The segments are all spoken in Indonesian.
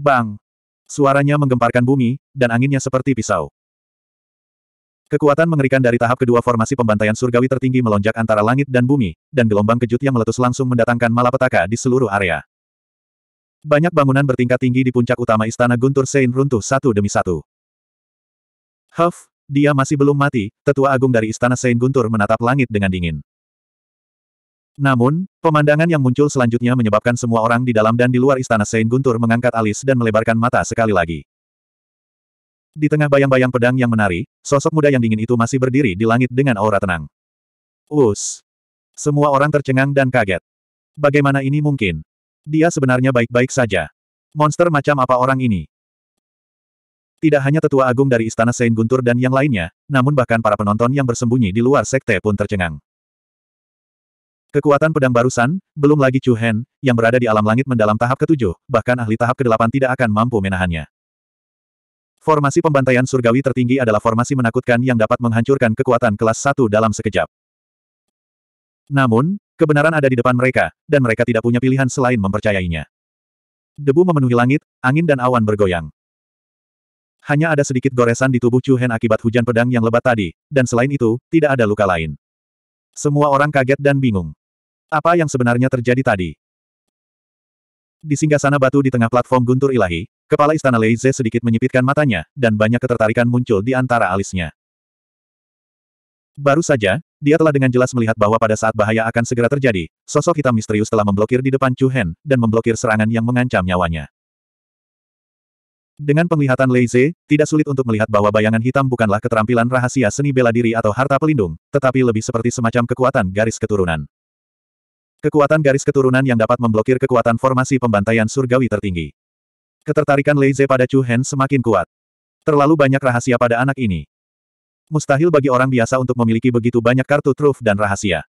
Bang! Suaranya menggemparkan bumi, dan anginnya seperti pisau. Kekuatan mengerikan dari tahap kedua formasi pembantaian surgawi tertinggi melonjak antara langit dan bumi, dan gelombang kejut yang meletus langsung mendatangkan malapetaka di seluruh area. Banyak bangunan bertingkat tinggi di puncak utama Istana Guntur Sein runtuh satu demi satu. Huff, dia masih belum mati, tetua agung dari Istana Sein Guntur menatap langit dengan dingin. Namun, pemandangan yang muncul selanjutnya menyebabkan semua orang di dalam dan di luar istana Saint Guntur mengangkat alis dan melebarkan mata sekali lagi. Di tengah bayang-bayang pedang yang menari, sosok muda yang dingin itu masih berdiri di langit dengan aura tenang. Us! Semua orang tercengang dan kaget. Bagaimana ini mungkin? Dia sebenarnya baik-baik saja. Monster macam apa orang ini? Tidak hanya tetua agung dari istana Saint Guntur dan yang lainnya, namun bahkan para penonton yang bersembunyi di luar sekte pun tercengang. Kekuatan pedang barusan, belum lagi Chu Hen, yang berada di alam langit mendalam tahap ketujuh, bahkan ahli tahap kedelapan tidak akan mampu menahannya. Formasi pembantaian surgawi tertinggi adalah formasi menakutkan yang dapat menghancurkan kekuatan kelas satu dalam sekejap. Namun, kebenaran ada di depan mereka, dan mereka tidak punya pilihan selain mempercayainya. Debu memenuhi langit, angin dan awan bergoyang. Hanya ada sedikit goresan di tubuh Chu Hen akibat hujan pedang yang lebat tadi, dan selain itu, tidak ada luka lain. Semua orang kaget dan bingung. Apa yang sebenarnya terjadi tadi? Di singgah sana batu di tengah platform guntur ilahi, kepala istana Lei Ze sedikit menyipitkan matanya, dan banyak ketertarikan muncul di antara alisnya. Baru saja, dia telah dengan jelas melihat bahwa pada saat bahaya akan segera terjadi, sosok hitam misterius telah memblokir di depan Chu Hen, dan memblokir serangan yang mengancam nyawanya. Dengan penglihatan Leize, tidak sulit untuk melihat bahwa bayangan hitam bukanlah keterampilan rahasia seni bela diri atau harta pelindung, tetapi lebih seperti semacam kekuatan garis keturunan. Kekuatan garis keturunan yang dapat memblokir kekuatan formasi pembantaian surgawi tertinggi. Ketertarikan Lei Ze pada Chu Hen semakin kuat. Terlalu banyak rahasia pada anak ini. Mustahil bagi orang biasa untuk memiliki begitu banyak kartu truf dan rahasia.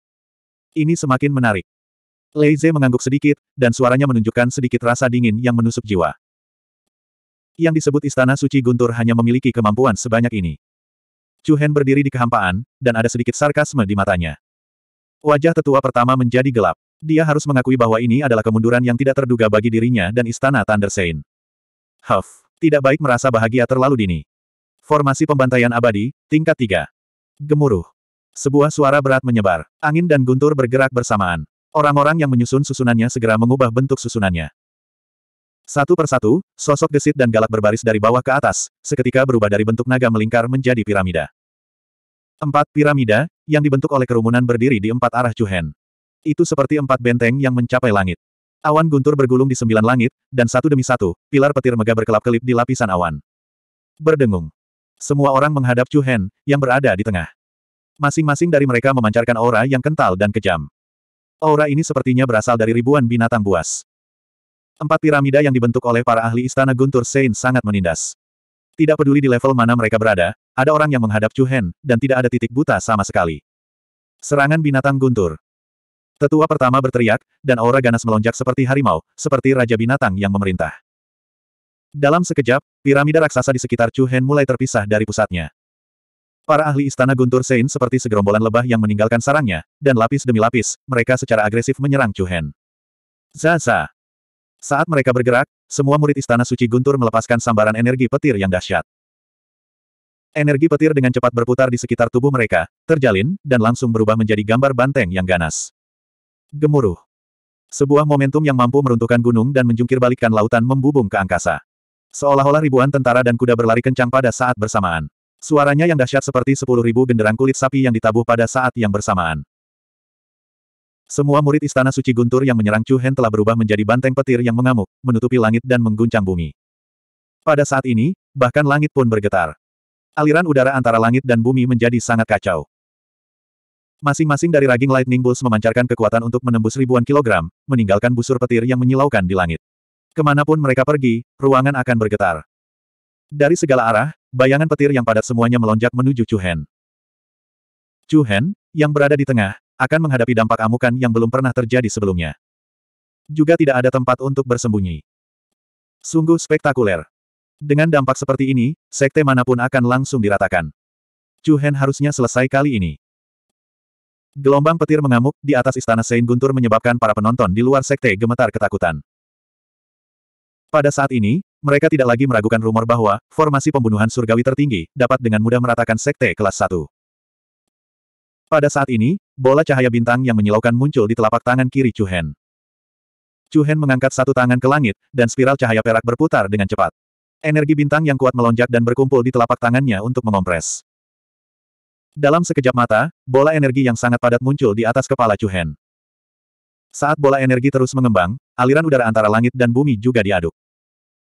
Ini semakin menarik. Lei Ze mengangguk sedikit, dan suaranya menunjukkan sedikit rasa dingin yang menusuk jiwa. Yang disebut Istana Suci Guntur hanya memiliki kemampuan sebanyak ini. Chu Hen berdiri di kehampaan, dan ada sedikit sarkasme di matanya. Wajah tetua pertama menjadi gelap. Dia harus mengakui bahwa ini adalah kemunduran yang tidak terduga bagi dirinya dan istana Thunder Huff, tidak baik merasa bahagia terlalu dini. Formasi pembantaian abadi, tingkat 3. Gemuruh. Sebuah suara berat menyebar. Angin dan guntur bergerak bersamaan. Orang-orang yang menyusun susunannya segera mengubah bentuk susunannya. Satu persatu, sosok gesit dan galak berbaris dari bawah ke atas, seketika berubah dari bentuk naga melingkar menjadi piramida. Empat piramida, yang dibentuk oleh kerumunan berdiri di empat arah Juhen. Itu seperti empat benteng yang mencapai langit. Awan guntur bergulung di sembilan langit, dan satu demi satu, pilar petir megah berkelap-kelip di lapisan awan. Berdengung. Semua orang menghadap Chu Hen, yang berada di tengah. Masing-masing dari mereka memancarkan aura yang kental dan kejam. Aura ini sepertinya berasal dari ribuan binatang buas. Empat piramida yang dibentuk oleh para ahli istana Guntur Sein sangat menindas. Tidak peduli di level mana mereka berada, ada orang yang menghadap Chu Hen, dan tidak ada titik buta sama sekali. Serangan binatang Guntur. Tetua pertama berteriak, dan aura ganas melonjak seperti harimau, seperti raja binatang yang memerintah. Dalam sekejap, piramida raksasa di sekitar Chu Hen mulai terpisah dari pusatnya. Para ahli istana Guntur Sein seperti segerombolan lebah yang meninggalkan sarangnya, dan lapis demi lapis, mereka secara agresif menyerang Chu Hen. Zaza! Saat mereka bergerak, semua murid istana suci Guntur melepaskan sambaran energi petir yang dahsyat. Energi petir dengan cepat berputar di sekitar tubuh mereka, terjalin, dan langsung berubah menjadi gambar banteng yang ganas. Gemuruh. Sebuah momentum yang mampu meruntuhkan gunung dan menjungkirbalikkan lautan membubung ke angkasa. Seolah-olah ribuan tentara dan kuda berlari kencang pada saat bersamaan. Suaranya yang dahsyat seperti sepuluh ribu genderang kulit sapi yang ditabuh pada saat yang bersamaan. Semua murid Istana Suci Guntur yang menyerang Chu Hen telah berubah menjadi banteng petir yang mengamuk, menutupi langit dan mengguncang bumi. Pada saat ini, bahkan langit pun bergetar. Aliran udara antara langit dan bumi menjadi sangat kacau. Masing-masing dari raging Lightning Bulls memancarkan kekuatan untuk menembus ribuan kilogram, meninggalkan busur petir yang menyilaukan di langit. Kemanapun mereka pergi, ruangan akan bergetar. Dari segala arah, bayangan petir yang padat semuanya melonjak menuju Chu Chu Chuhen, yang berada di tengah, akan menghadapi dampak amukan yang belum pernah terjadi sebelumnya. Juga tidak ada tempat untuk bersembunyi. Sungguh spektakuler. Dengan dampak seperti ini, sekte manapun akan langsung diratakan. Chu Chuhen harusnya selesai kali ini. Gelombang petir mengamuk, di atas istana Saint Guntur menyebabkan para penonton di luar sekte gemetar ketakutan. Pada saat ini, mereka tidak lagi meragukan rumor bahwa formasi pembunuhan surgawi tertinggi dapat dengan mudah meratakan sekte kelas 1. Pada saat ini, bola cahaya bintang yang menyilaukan muncul di telapak tangan kiri Chu Hen. Chu Hen mengangkat satu tangan ke langit, dan spiral cahaya perak berputar dengan cepat. Energi bintang yang kuat melonjak dan berkumpul di telapak tangannya untuk mengompres. Dalam sekejap mata, bola energi yang sangat padat muncul di atas kepala Chu Hen. Saat bola energi terus mengembang, aliran udara antara langit dan bumi juga diaduk.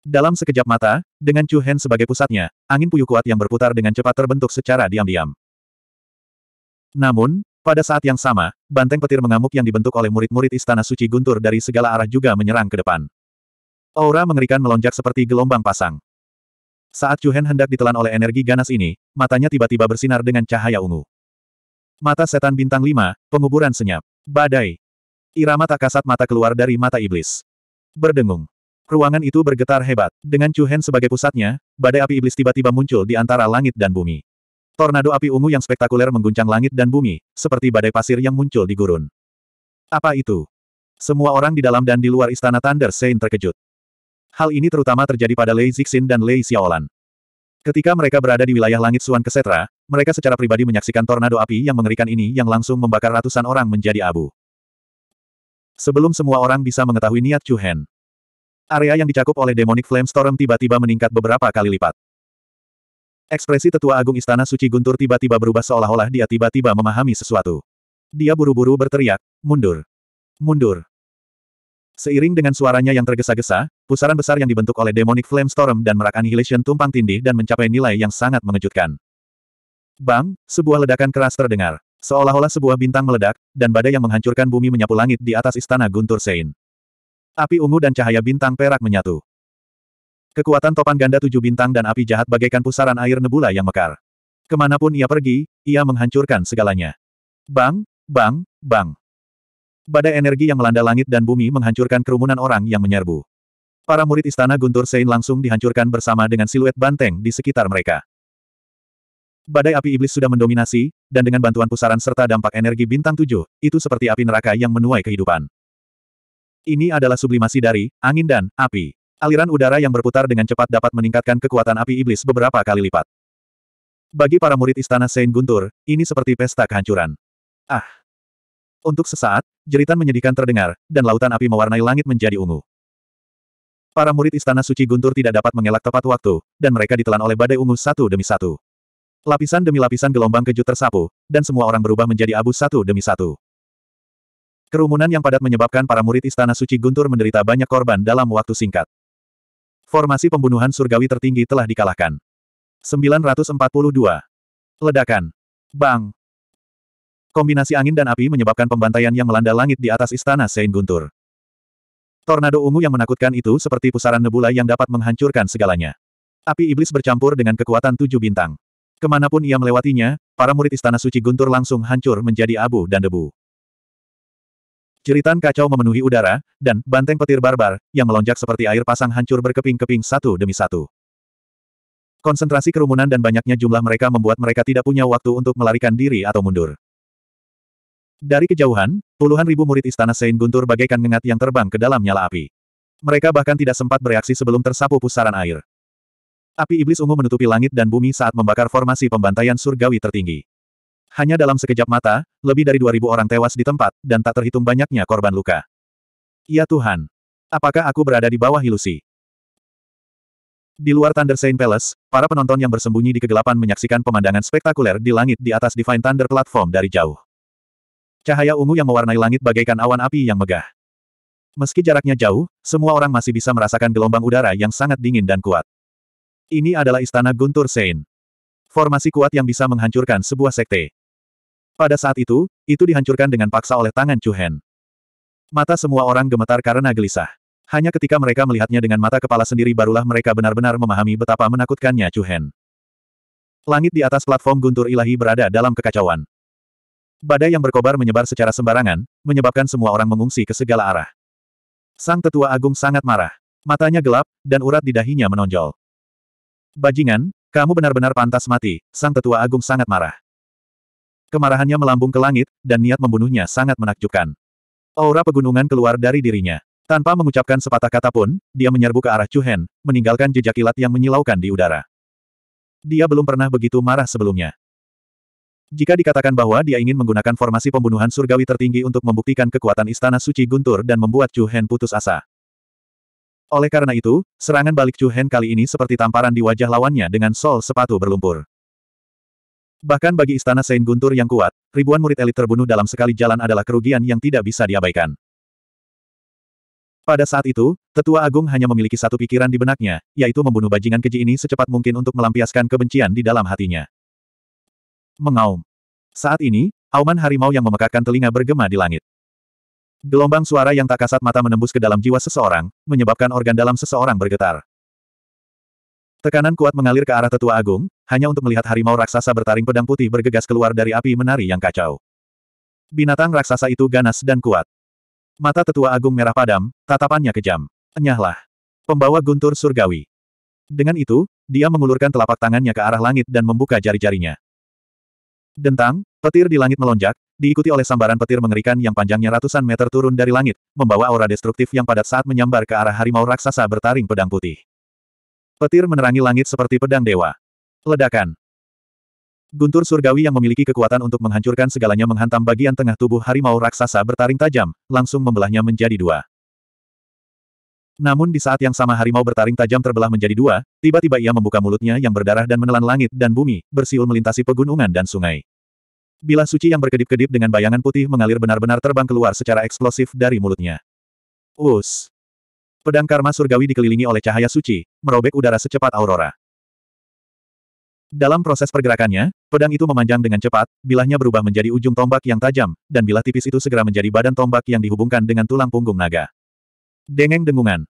Dalam sekejap mata, dengan Chu Hen sebagai pusatnya, angin puyuh kuat yang berputar dengan cepat terbentuk secara diam-diam. Namun, pada saat yang sama, banteng petir mengamuk yang dibentuk oleh murid-murid Istana Suci Guntur dari segala arah juga menyerang ke depan. Aura mengerikan melonjak seperti gelombang pasang. Saat Hen hendak ditelan oleh energi ganas ini, matanya tiba-tiba bersinar dengan cahaya ungu. Mata setan bintang lima, penguburan senyap. Badai. Irama tak kasat mata keluar dari mata iblis. Berdengung. Ruangan itu bergetar hebat. Dengan Chuhen sebagai pusatnya, badai api iblis tiba-tiba muncul di antara langit dan bumi. Tornado api ungu yang spektakuler mengguncang langit dan bumi, seperti badai pasir yang muncul di gurun. Apa itu? Semua orang di dalam dan di luar istana Thunder Saint terkejut. Hal ini terutama terjadi pada Lei Zixin dan Lei Xiaolan. Ketika mereka berada di wilayah langit Suan Kesetra, mereka secara pribadi menyaksikan tornado api yang mengerikan ini yang langsung membakar ratusan orang menjadi abu. Sebelum semua orang bisa mengetahui niat Chu Hen, area yang dicakup oleh Demonic flame storm tiba-tiba meningkat beberapa kali lipat. Ekspresi tetua agung istana suci Guntur tiba-tiba berubah seolah-olah dia tiba-tiba memahami sesuatu. Dia buru-buru berteriak, mundur, mundur. Seiring dengan suaranya yang tergesa-gesa, pusaran besar yang dibentuk oleh Demonic flame storm dan merak Annihilation tumpang tindih dan mencapai nilai yang sangat mengejutkan. Bang, sebuah ledakan keras terdengar. Seolah-olah sebuah bintang meledak, dan badai yang menghancurkan bumi menyapu langit di atas istana Guntur Sein. Api ungu dan cahaya bintang perak menyatu. Kekuatan topan ganda tujuh bintang dan api jahat bagaikan pusaran air nebula yang mekar. Kemanapun ia pergi, ia menghancurkan segalanya. Bang, bang, bang. Badai energi yang melanda langit dan bumi menghancurkan kerumunan orang yang menyerbu. Para murid istana Guntur Sein langsung dihancurkan bersama dengan siluet banteng di sekitar mereka. Badai api iblis sudah mendominasi, dan dengan bantuan pusaran serta dampak energi bintang tujuh, itu seperti api neraka yang menuai kehidupan. Ini adalah sublimasi dari angin dan api. Aliran udara yang berputar dengan cepat dapat meningkatkan kekuatan api iblis beberapa kali lipat. Bagi para murid istana Sein Guntur, ini seperti pesta kehancuran. Ah! Untuk sesaat, jeritan menyedihkan terdengar, dan lautan api mewarnai langit menjadi ungu. Para murid Istana Suci Guntur tidak dapat mengelak tepat waktu, dan mereka ditelan oleh badai ungu satu demi satu. Lapisan demi lapisan gelombang kejut tersapu, dan semua orang berubah menjadi abu satu demi satu. Kerumunan yang padat menyebabkan para murid Istana Suci Guntur menderita banyak korban dalam waktu singkat. Formasi pembunuhan surgawi tertinggi telah dikalahkan. 942. Ledakan. Bang. Kombinasi angin dan api menyebabkan pembantaian yang melanda langit di atas istana Sein Guntur. Tornado ungu yang menakutkan itu seperti pusaran nebula yang dapat menghancurkan segalanya. Api iblis bercampur dengan kekuatan tujuh bintang. Kemanapun ia melewatinya, para murid istana suci Guntur langsung hancur menjadi abu dan debu. Jeritan kacau memenuhi udara, dan banteng petir barbar, yang melonjak seperti air pasang hancur berkeping-keping satu demi satu. Konsentrasi kerumunan dan banyaknya jumlah mereka membuat mereka tidak punya waktu untuk melarikan diri atau mundur. Dari kejauhan, puluhan ribu murid istana Sein Guntur bagaikan ngengat yang terbang ke dalam nyala api. Mereka bahkan tidak sempat bereaksi sebelum tersapu pusaran air. Api iblis ungu menutupi langit dan bumi saat membakar formasi pembantaian surgawi tertinggi. Hanya dalam sekejap mata, lebih dari 2000 orang tewas di tempat, dan tak terhitung banyaknya korban luka. Ya Tuhan! Apakah aku berada di bawah ilusi? Di luar Thunder Saint Palace, para penonton yang bersembunyi di kegelapan menyaksikan pemandangan spektakuler di langit di atas Divine Thunder Platform dari jauh. Cahaya ungu yang mewarnai langit bagaikan awan api yang megah. Meski jaraknya jauh, semua orang masih bisa merasakan gelombang udara yang sangat dingin dan kuat. Ini adalah istana Guntur Sein. Formasi kuat yang bisa menghancurkan sebuah sekte. Pada saat itu, itu dihancurkan dengan paksa oleh tangan Chuhen. Mata semua orang gemetar karena gelisah. Hanya ketika mereka melihatnya dengan mata kepala sendiri barulah mereka benar-benar memahami betapa menakutkannya Chuhen. Langit di atas platform Guntur Ilahi berada dalam kekacauan. Badai yang berkobar menyebar secara sembarangan, menyebabkan semua orang mengungsi ke segala arah. Sang tetua agung sangat marah. Matanya gelap, dan urat di dahinya menonjol. Bajingan, kamu benar-benar pantas mati, sang tetua agung sangat marah. Kemarahannya melambung ke langit, dan niat membunuhnya sangat menakjubkan. Aura pegunungan keluar dari dirinya. Tanpa mengucapkan sepatah kata pun, dia menyerbu ke arah Chuhen, meninggalkan jejak kilat yang menyilaukan di udara. Dia belum pernah begitu marah sebelumnya. Jika dikatakan bahwa dia ingin menggunakan formasi pembunuhan surgawi tertinggi untuk membuktikan kekuatan istana suci guntur dan membuat Chu Hen putus asa. Oleh karena itu, serangan balik Chu Hen kali ini seperti tamparan di wajah lawannya dengan sol sepatu berlumpur. Bahkan bagi istana Saint Guntur yang kuat, ribuan murid elit terbunuh dalam sekali jalan adalah kerugian yang tidak bisa diabaikan. Pada saat itu, tetua agung hanya memiliki satu pikiran di benaknya, yaitu membunuh bajingan keji ini secepat mungkin untuk melampiaskan kebencian di dalam hatinya. Mengaum. Saat ini, auman harimau yang memekakkan telinga bergema di langit. Gelombang suara yang tak kasat mata menembus ke dalam jiwa seseorang, menyebabkan organ dalam seseorang bergetar. Tekanan kuat mengalir ke arah tetua agung, hanya untuk melihat harimau raksasa bertaring pedang putih bergegas keluar dari api menari yang kacau. Binatang raksasa itu ganas dan kuat. Mata tetua agung merah padam, tatapannya kejam. Enyahlah. Pembawa guntur surgawi. Dengan itu, dia mengulurkan telapak tangannya ke arah langit dan membuka jari-jarinya. Dentang, petir di langit melonjak, diikuti oleh sambaran petir mengerikan yang panjangnya ratusan meter turun dari langit, membawa aura destruktif yang padat saat menyambar ke arah harimau raksasa bertaring pedang putih. Petir menerangi langit seperti pedang dewa. Ledakan. Guntur surgawi yang memiliki kekuatan untuk menghancurkan segalanya menghantam bagian tengah tubuh harimau raksasa bertaring tajam, langsung membelahnya menjadi dua. Namun di saat yang sama harimau bertaring tajam terbelah menjadi dua, tiba-tiba ia membuka mulutnya yang berdarah dan menelan langit dan bumi, bersiul melintasi pegunungan dan sungai. Bila suci yang berkedip-kedip dengan bayangan putih mengalir benar-benar terbang keluar secara eksplosif dari mulutnya. Us. Pedang karma surgawi dikelilingi oleh cahaya suci, merobek udara secepat aurora. Dalam proses pergerakannya, pedang itu memanjang dengan cepat, bilahnya berubah menjadi ujung tombak yang tajam, dan bilah tipis itu segera menjadi badan tombak yang dihubungkan dengan tulang punggung naga. Dengeng dengungan.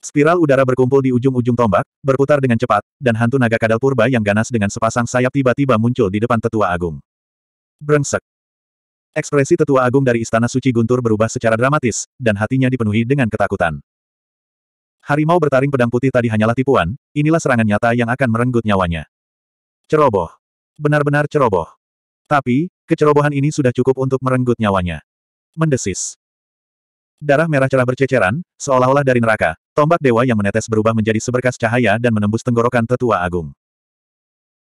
Spiral udara berkumpul di ujung-ujung tombak, berputar dengan cepat, dan hantu naga kadal purba yang ganas dengan sepasang sayap tiba-tiba muncul di depan tetua agung. Brengsek. Ekspresi tetua agung dari Istana Suci Guntur berubah secara dramatis, dan hatinya dipenuhi dengan ketakutan. Harimau bertaring pedang putih tadi hanyalah tipuan, inilah serangan nyata yang akan merenggut nyawanya. Ceroboh. Benar-benar ceroboh. Tapi, kecerobohan ini sudah cukup untuk merenggut nyawanya. Mendesis. Darah merah cerah berceceran, seolah-olah dari neraka, tombak dewa yang menetes berubah menjadi seberkas cahaya dan menembus tenggorokan tetua agung.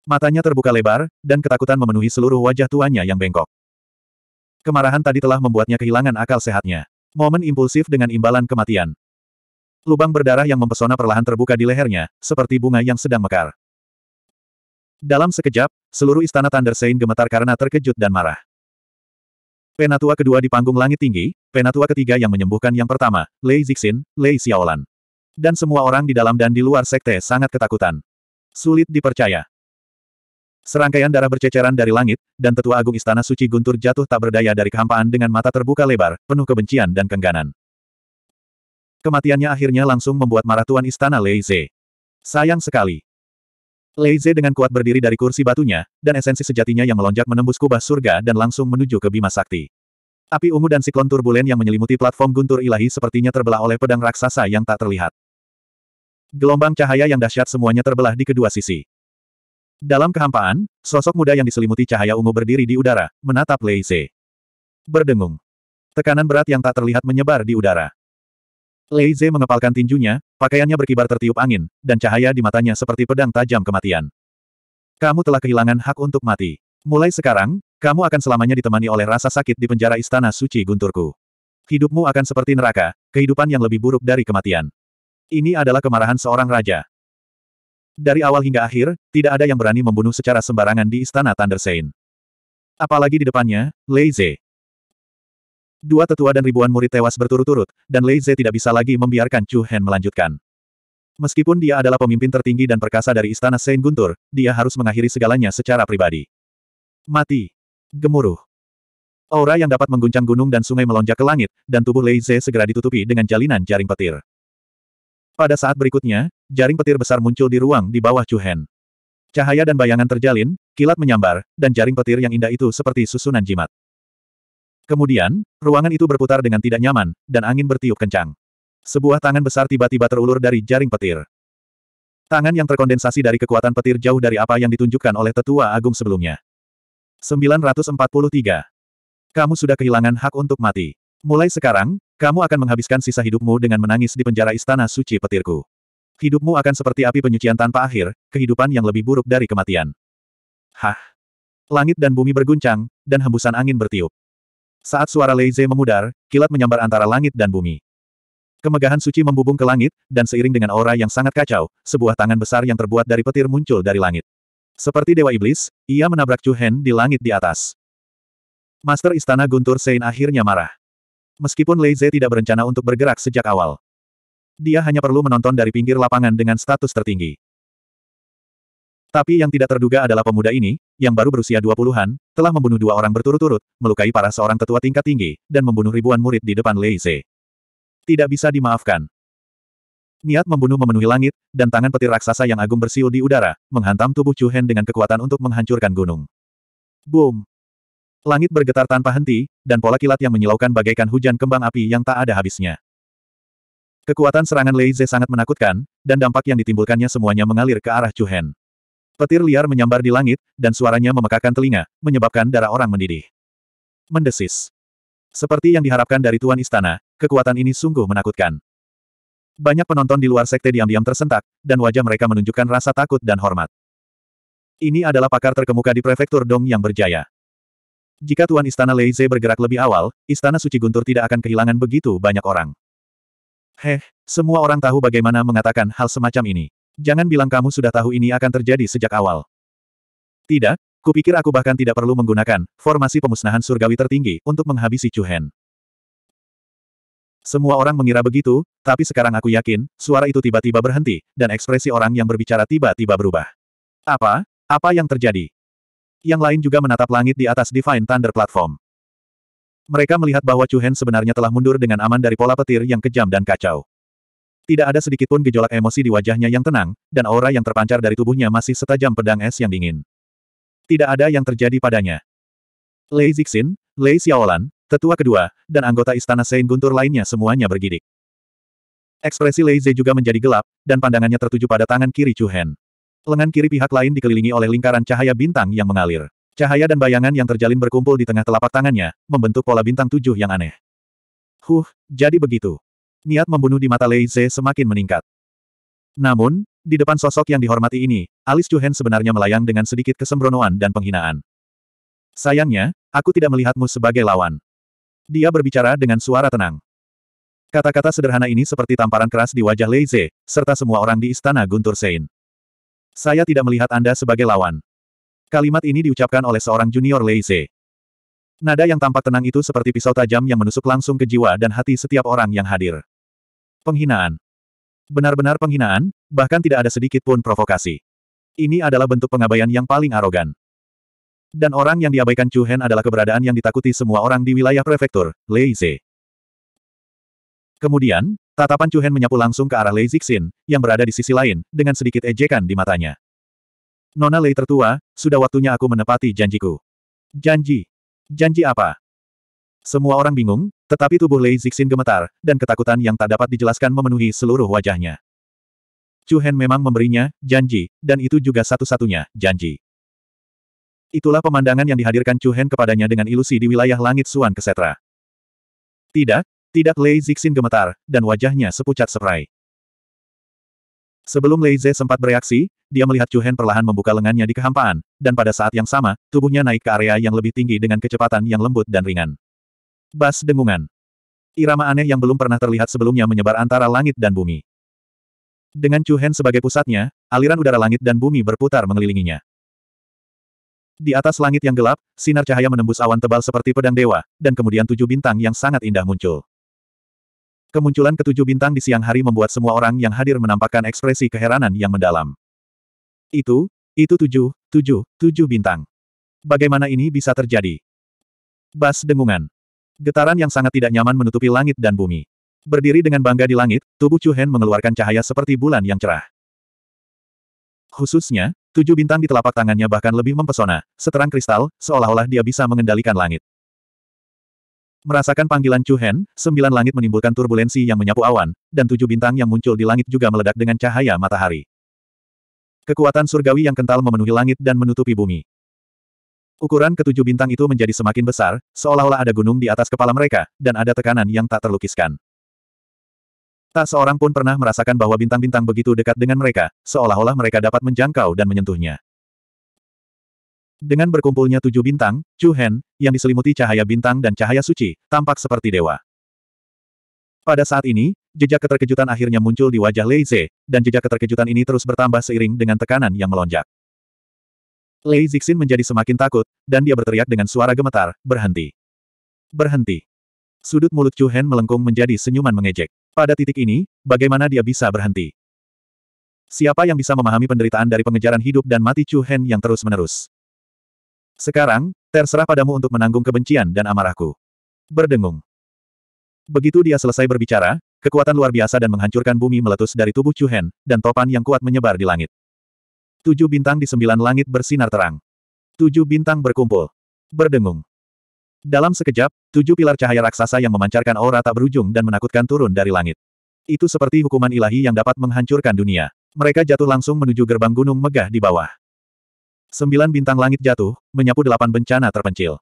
Matanya terbuka lebar, dan ketakutan memenuhi seluruh wajah tuanya yang bengkok. Kemarahan tadi telah membuatnya kehilangan akal sehatnya. Momen impulsif dengan imbalan kematian. Lubang berdarah yang mempesona perlahan terbuka di lehernya, seperti bunga yang sedang mekar. Dalam sekejap, seluruh istana Thunder Sein gemetar karena terkejut dan marah. Penatua kedua di panggung langit tinggi, penatua ketiga yang menyembuhkan yang pertama, Lei Zixin, Lei Xiaolan. Dan semua orang di dalam dan di luar sekte sangat ketakutan. Sulit dipercaya. Serangkaian darah berceceran dari langit, dan tetua agung istana suci Guntur jatuh tak berdaya dari kehampaan dengan mata terbuka lebar, penuh kebencian dan kengganan. Kematiannya akhirnya langsung membuat marah tuan istana Lei Ze. Sayang sekali. Leize dengan kuat berdiri dari kursi batunya, dan esensi sejatinya yang melonjak menembus kubah surga dan langsung menuju ke Bima Sakti. Api ungu dan siklon turbulen yang menyelimuti platform guntur ilahi sepertinya terbelah oleh pedang raksasa yang tak terlihat. Gelombang cahaya yang dahsyat semuanya terbelah di kedua sisi. Dalam kehampaan, sosok muda yang diselimuti cahaya ungu berdiri di udara, menatap Leize. Berdengung. Tekanan berat yang tak terlihat menyebar di udara. Leize mengepalkan tinjunya, pakaiannya berkibar tertiup angin, dan cahaya di matanya seperti pedang tajam kematian. Kamu telah kehilangan hak untuk mati. Mulai sekarang, kamu akan selamanya ditemani oleh rasa sakit di penjara istana suci gunturku. Hidupmu akan seperti neraka, kehidupan yang lebih buruk dari kematian. Ini adalah kemarahan seorang raja. Dari awal hingga akhir, tidak ada yang berani membunuh secara sembarangan di istana Thunder Sein. Apalagi di depannya, Lei Ze. Dua tetua dan ribuan murid tewas berturut-turut, dan Lei Zhe tidak bisa lagi membiarkan Chu Hen melanjutkan. Meskipun dia adalah pemimpin tertinggi dan perkasa dari Istana Saint Guntur, dia harus mengakhiri segalanya secara pribadi. Mati. Gemuruh. Aura yang dapat mengguncang gunung dan sungai melonjak ke langit, dan tubuh Lei Zhe segera ditutupi dengan jalinan jaring petir. Pada saat berikutnya, jaring petir besar muncul di ruang di bawah Chu Hen. Cahaya dan bayangan terjalin, kilat menyambar, dan jaring petir yang indah itu seperti susunan jimat. Kemudian, ruangan itu berputar dengan tidak nyaman, dan angin bertiup kencang. Sebuah tangan besar tiba-tiba terulur dari jaring petir. Tangan yang terkondensasi dari kekuatan petir jauh dari apa yang ditunjukkan oleh tetua agung sebelumnya. 943. Kamu sudah kehilangan hak untuk mati. Mulai sekarang, kamu akan menghabiskan sisa hidupmu dengan menangis di penjara istana suci petirku. Hidupmu akan seperti api penyucian tanpa akhir, kehidupan yang lebih buruk dari kematian. Hah? Langit dan bumi berguncang, dan hembusan angin bertiup. Saat suara Leize memudar, kilat menyambar antara langit dan bumi. Kemegahan suci membubung ke langit, dan seiring dengan aura yang sangat kacau, sebuah tangan besar yang terbuat dari petir muncul dari langit. Seperti Dewa Iblis, ia menabrak Chu Hen di langit di atas. Master Istana Guntur Sein akhirnya marah. Meskipun Leize tidak berencana untuk bergerak sejak awal. Dia hanya perlu menonton dari pinggir lapangan dengan status tertinggi. Tapi yang tidak terduga adalah pemuda ini, yang baru berusia 20-an, telah membunuh dua orang berturut-turut, melukai para seorang tetua tingkat tinggi, dan membunuh ribuan murid di depan Lei Ze. Tidak bisa dimaafkan. Niat membunuh memenuhi langit, dan tangan petir raksasa yang agung bersiul di udara, menghantam tubuh Chu Hen dengan kekuatan untuk menghancurkan gunung. Boom! Langit bergetar tanpa henti, dan pola kilat yang menyilaukan bagaikan hujan kembang api yang tak ada habisnya. Kekuatan serangan Lei Ze sangat menakutkan, dan dampak yang ditimbulkannya semuanya mengalir ke arah Chu Hen. Petir liar menyambar di langit, dan suaranya memekakan telinga, menyebabkan darah orang mendidih. Mendesis. Seperti yang diharapkan dari Tuan Istana, kekuatan ini sungguh menakutkan. Banyak penonton di luar sekte diam-diam tersentak, dan wajah mereka menunjukkan rasa takut dan hormat. Ini adalah pakar terkemuka di prefektur Dong yang berjaya. Jika Tuan Istana Leize bergerak lebih awal, Istana Suci Guntur tidak akan kehilangan begitu banyak orang. Heh, semua orang tahu bagaimana mengatakan hal semacam ini. Jangan bilang kamu sudah tahu ini akan terjadi sejak awal. Tidak, kupikir aku bahkan tidak perlu menggunakan formasi pemusnahan surgawi tertinggi untuk menghabisi Chuhen. Semua orang mengira begitu, tapi sekarang aku yakin, suara itu tiba-tiba berhenti, dan ekspresi orang yang berbicara tiba-tiba berubah. Apa? Apa yang terjadi? Yang lain juga menatap langit di atas Divine Thunder Platform. Mereka melihat bahwa Chuhen sebenarnya telah mundur dengan aman dari pola petir yang kejam dan kacau. Tidak ada sedikitpun gejolak emosi di wajahnya yang tenang, dan aura yang terpancar dari tubuhnya masih setajam pedang es yang dingin. Tidak ada yang terjadi padanya. Lei Zixin, Lei Xiaolan, tetua kedua, dan anggota istana Sein Guntur lainnya semuanya bergidik. Ekspresi Lei Ze juga menjadi gelap, dan pandangannya tertuju pada tangan kiri Chu Hen. Lengan kiri pihak lain dikelilingi oleh lingkaran cahaya bintang yang mengalir. Cahaya dan bayangan yang terjalin berkumpul di tengah telapak tangannya, membentuk pola bintang tujuh yang aneh. Huh, jadi begitu niat membunuh di mata Lei Ze semakin meningkat. Namun, di depan sosok yang dihormati ini, alis Hen sebenarnya melayang dengan sedikit kesembronoan dan penghinaan. Sayangnya, aku tidak melihatmu sebagai lawan. Dia berbicara dengan suara tenang. Kata-kata sederhana ini seperti tamparan keras di wajah Lei Ze, serta semua orang di istana Guntur Sein. Saya tidak melihat Anda sebagai lawan. Kalimat ini diucapkan oleh seorang junior Lei Ze. Nada yang tampak tenang itu seperti pisau tajam yang menusuk langsung ke jiwa dan hati setiap orang yang hadir. Penghinaan. Benar-benar penghinaan, bahkan tidak ada sedikit pun provokasi. Ini adalah bentuk pengabaian yang paling arogan. Dan orang yang diabaikan Chu Hen adalah keberadaan yang ditakuti semua orang di wilayah prefektur, Lei Leize. Kemudian, tatapan Chu Hen menyapu langsung ke arah Lei Zixin, yang berada di sisi lain, dengan sedikit ejekan di matanya. Nona Lei tertua, sudah waktunya aku menepati janjiku. Janji? Janji apa? Semua orang bingung, tetapi tubuh Lei Zixin gemetar, dan ketakutan yang tak dapat dijelaskan memenuhi seluruh wajahnya. Chu Hen memang memberinya janji, dan itu juga satu-satunya janji. Itulah pemandangan yang dihadirkan Chu Hen kepadanya dengan ilusi di wilayah langit Suan Kesetra. Tidak, tidak Lei Zixin gemetar, dan wajahnya sepucat serai. Sebelum Lei Ze sempat bereaksi, dia melihat Chu Hen perlahan membuka lengannya di kehampaan, dan pada saat yang sama, tubuhnya naik ke area yang lebih tinggi dengan kecepatan yang lembut dan ringan. Bas dengungan. Irama aneh yang belum pernah terlihat sebelumnya menyebar antara langit dan bumi. Dengan Chu sebagai pusatnya, aliran udara langit dan bumi berputar mengelilinginya. Di atas langit yang gelap, sinar cahaya menembus awan tebal seperti pedang dewa, dan kemudian tujuh bintang yang sangat indah muncul. Kemunculan ketujuh bintang di siang hari membuat semua orang yang hadir menampakkan ekspresi keheranan yang mendalam. Itu, itu tujuh, tujuh, tujuh bintang. Bagaimana ini bisa terjadi? Bas dengungan. Getaran yang sangat tidak nyaman menutupi langit dan bumi. Berdiri dengan bangga di langit, tubuh Chu Hen mengeluarkan cahaya seperti bulan yang cerah. Khususnya, tujuh bintang di telapak tangannya bahkan lebih mempesona, seterang kristal, seolah-olah dia bisa mengendalikan langit. Merasakan panggilan Chu Hen, sembilan langit menimbulkan turbulensi yang menyapu awan, dan tujuh bintang yang muncul di langit juga meledak dengan cahaya matahari. Kekuatan surgawi yang kental memenuhi langit dan menutupi bumi. Ukuran ketujuh bintang itu menjadi semakin besar, seolah-olah ada gunung di atas kepala mereka, dan ada tekanan yang tak terlukiskan. Tak seorang pun pernah merasakan bahwa bintang-bintang begitu dekat dengan mereka, seolah-olah mereka dapat menjangkau dan menyentuhnya. Dengan berkumpulnya tujuh bintang, Chu Hen, yang diselimuti cahaya bintang dan cahaya suci, tampak seperti dewa. Pada saat ini, jejak keterkejutan akhirnya muncul di wajah Lei Ze, dan jejak keterkejutan ini terus bertambah seiring dengan tekanan yang melonjak. Lei Zixin menjadi semakin takut, dan dia berteriak dengan suara gemetar, berhenti. Berhenti. Sudut mulut Chu Hen melengkung menjadi senyuman mengejek. Pada titik ini, bagaimana dia bisa berhenti? Siapa yang bisa memahami penderitaan dari pengejaran hidup dan mati Chu Hen yang terus-menerus? Sekarang, terserah padamu untuk menanggung kebencian dan amarahku. Berdengung. Begitu dia selesai berbicara, kekuatan luar biasa dan menghancurkan bumi meletus dari tubuh Chu Hen, dan topan yang kuat menyebar di langit. Tujuh bintang di sembilan langit bersinar terang. Tujuh bintang berkumpul. Berdengung. Dalam sekejap, tujuh pilar cahaya raksasa yang memancarkan aura tak berujung dan menakutkan turun dari langit. Itu seperti hukuman ilahi yang dapat menghancurkan dunia. Mereka jatuh langsung menuju gerbang gunung megah di bawah. Sembilan bintang langit jatuh, menyapu delapan bencana terpencil.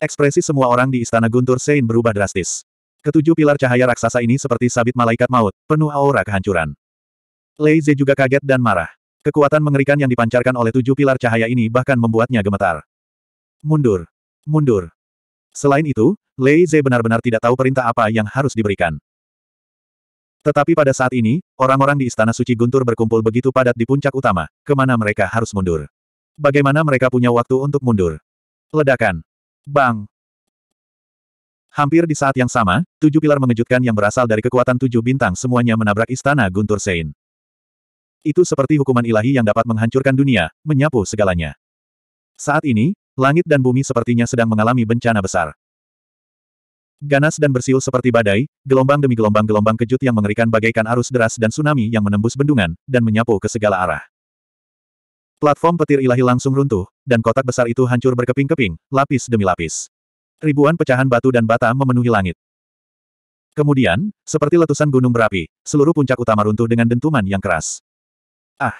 Ekspresi semua orang di Istana Guntur Sein berubah drastis. Ketujuh pilar cahaya raksasa ini seperti sabit malaikat maut, penuh aura kehancuran. Lei Ze juga kaget dan marah. Kekuatan mengerikan yang dipancarkan oleh tujuh pilar cahaya ini bahkan membuatnya gemetar. Mundur. Mundur. Selain itu, Lei Ze benar-benar tidak tahu perintah apa yang harus diberikan. Tetapi pada saat ini, orang-orang di Istana Suci Guntur berkumpul begitu padat di puncak utama, kemana mereka harus mundur. Bagaimana mereka punya waktu untuk mundur? Ledakan. Bang. Hampir di saat yang sama, tujuh pilar mengejutkan yang berasal dari kekuatan tujuh bintang semuanya menabrak Istana Guntur Sein. Itu seperti hukuman ilahi yang dapat menghancurkan dunia, menyapu segalanya. Saat ini, langit dan bumi sepertinya sedang mengalami bencana besar. Ganas dan bersiul seperti badai, gelombang demi gelombang-gelombang kejut yang mengerikan bagaikan arus deras dan tsunami yang menembus bendungan, dan menyapu ke segala arah. Platform petir ilahi langsung runtuh, dan kotak besar itu hancur berkeping-keping, lapis demi lapis. Ribuan pecahan batu dan bata memenuhi langit. Kemudian, seperti letusan gunung berapi, seluruh puncak utama runtuh dengan dentuman yang keras. Ah!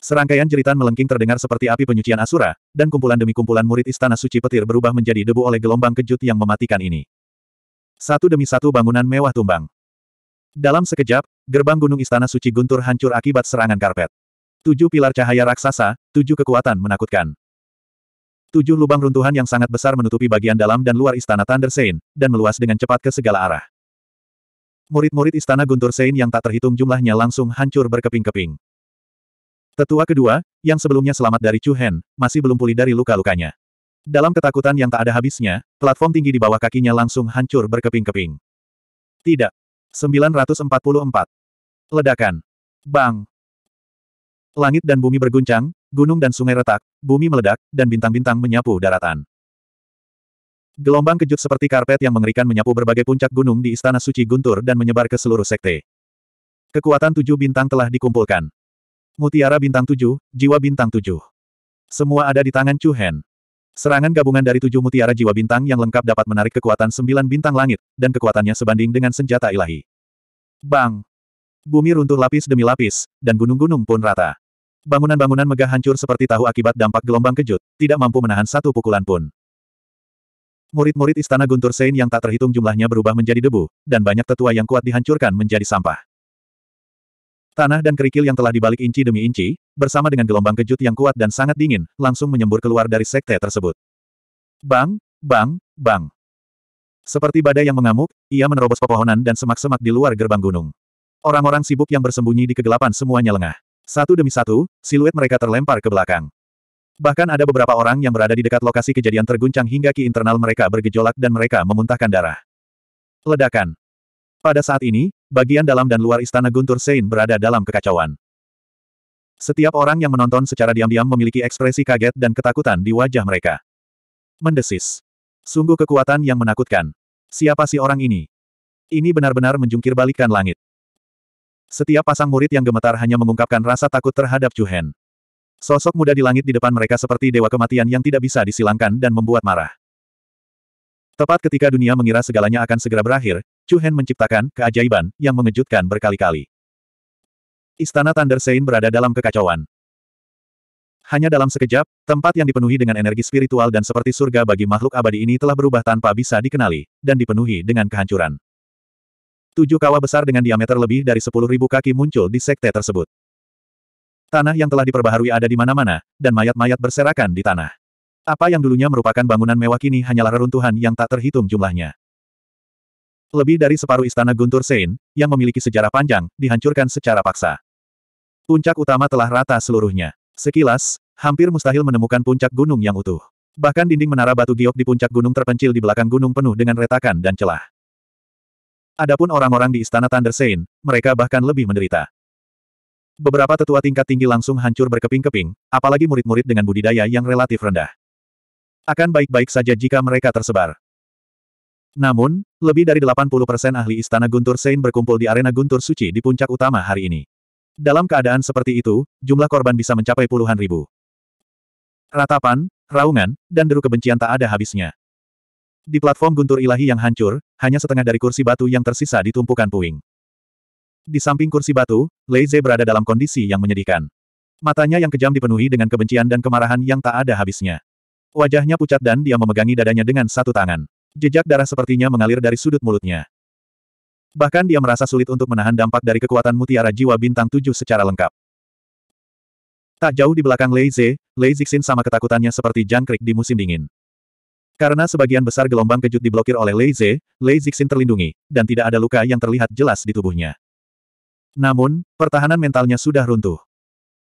Serangkaian jeritan melengking terdengar seperti api penyucian Asura, dan kumpulan demi kumpulan murid istana suci petir berubah menjadi debu oleh gelombang kejut yang mematikan ini. Satu demi satu bangunan mewah tumbang. Dalam sekejap, gerbang gunung istana suci guntur hancur akibat serangan karpet. Tujuh pilar cahaya raksasa, tujuh kekuatan menakutkan. Tujuh lubang runtuhan yang sangat besar menutupi bagian dalam dan luar istana Thunder Saint dan meluas dengan cepat ke segala arah. Murid-murid istana Guntur Sein yang tak terhitung jumlahnya langsung hancur berkeping-keping. Tetua kedua, yang sebelumnya selamat dari Chu Hen, masih belum pulih dari luka-lukanya. Dalam ketakutan yang tak ada habisnya, platform tinggi di bawah kakinya langsung hancur berkeping-keping. Tidak. 944. Ledakan. Bang. Langit dan bumi berguncang, gunung dan sungai retak, bumi meledak, dan bintang-bintang menyapu daratan. Gelombang kejut seperti karpet yang mengerikan menyapu berbagai puncak gunung di Istana Suci Guntur dan menyebar ke seluruh sekte. Kekuatan tujuh bintang telah dikumpulkan. Mutiara bintang tujuh, jiwa bintang tujuh. Semua ada di tangan Chu Hen. Serangan gabungan dari tujuh mutiara jiwa bintang yang lengkap dapat menarik kekuatan sembilan bintang langit, dan kekuatannya sebanding dengan senjata ilahi. Bang! Bumi runtuh lapis demi lapis, dan gunung-gunung pun rata. Bangunan-bangunan megah hancur seperti tahu akibat dampak gelombang kejut, tidak mampu menahan satu pukulan pun. Murid-murid istana Guntur Sein yang tak terhitung jumlahnya berubah menjadi debu, dan banyak tetua yang kuat dihancurkan menjadi sampah. Tanah dan kerikil yang telah dibalik inci demi inci, bersama dengan gelombang kejut yang kuat dan sangat dingin, langsung menyembur keluar dari sekte tersebut. Bang, bang, bang. Seperti badai yang mengamuk, ia menerobos pepohonan dan semak-semak di luar gerbang gunung. Orang-orang sibuk yang bersembunyi di kegelapan semuanya lengah. Satu demi satu, siluet mereka terlempar ke belakang. Bahkan ada beberapa orang yang berada di dekat lokasi kejadian terguncang hingga ki internal mereka bergejolak dan mereka memuntahkan darah. Ledakan. Pada saat ini, bagian dalam dan luar istana Guntur Sein berada dalam kekacauan. Setiap orang yang menonton secara diam-diam memiliki ekspresi kaget dan ketakutan di wajah mereka. Mendesis. Sungguh kekuatan yang menakutkan. Siapa sih orang ini? Ini benar-benar menjungkir balikan langit. Setiap pasang murid yang gemetar hanya mengungkapkan rasa takut terhadap Chu Hen. Sosok muda di langit di depan mereka seperti dewa kematian yang tidak bisa disilangkan dan membuat marah. Tepat ketika dunia mengira segalanya akan segera berakhir, Chu Hen menciptakan keajaiban yang mengejutkan berkali-kali. Istana Thunder Sein berada dalam kekacauan. Hanya dalam sekejap, tempat yang dipenuhi dengan energi spiritual dan seperti surga bagi makhluk abadi ini telah berubah tanpa bisa dikenali, dan dipenuhi dengan kehancuran. Tujuh kawah besar dengan diameter lebih dari sepuluh ribu kaki muncul di sekte tersebut. Tanah yang telah diperbaharui ada di mana-mana, dan mayat-mayat berserakan di tanah. Apa yang dulunya merupakan bangunan mewah kini hanyalah reruntuhan yang tak terhitung jumlahnya. Lebih dari separuh istana Guntur Sein, yang memiliki sejarah panjang, dihancurkan secara paksa. Puncak utama telah rata seluruhnya. Sekilas, hampir mustahil menemukan puncak gunung yang utuh. Bahkan dinding menara batu giok di puncak gunung terpencil di belakang gunung penuh dengan retakan dan celah. Adapun orang-orang di istana Thunder Sein, mereka bahkan lebih menderita. Beberapa tetua tingkat tinggi langsung hancur berkeping-keping, apalagi murid-murid dengan budidaya yang relatif rendah. Akan baik-baik saja jika mereka tersebar. Namun, lebih dari 80% ahli Istana Guntur Sein berkumpul di arena Guntur Suci di puncak utama hari ini. Dalam keadaan seperti itu, jumlah korban bisa mencapai puluhan ribu. Ratapan, raungan, dan deru kebencian tak ada habisnya. Di platform Guntur Ilahi yang hancur, hanya setengah dari kursi batu yang tersisa ditumpukan puing. Di samping kursi batu, Lei Ze berada dalam kondisi yang menyedihkan. Matanya yang kejam dipenuhi dengan kebencian dan kemarahan yang tak ada habisnya. Wajahnya pucat dan dia memegangi dadanya dengan satu tangan. Jejak darah sepertinya mengalir dari sudut mulutnya. Bahkan dia merasa sulit untuk menahan dampak dari kekuatan mutiara jiwa bintang tujuh secara lengkap. Tak jauh di belakang Lei Ze, Lei Zixin sama ketakutannya seperti jangkrik di musim dingin. Karena sebagian besar gelombang kejut diblokir oleh Lei Ze, Lei Zixin terlindungi, dan tidak ada luka yang terlihat jelas di tubuhnya. Namun, pertahanan mentalnya sudah runtuh.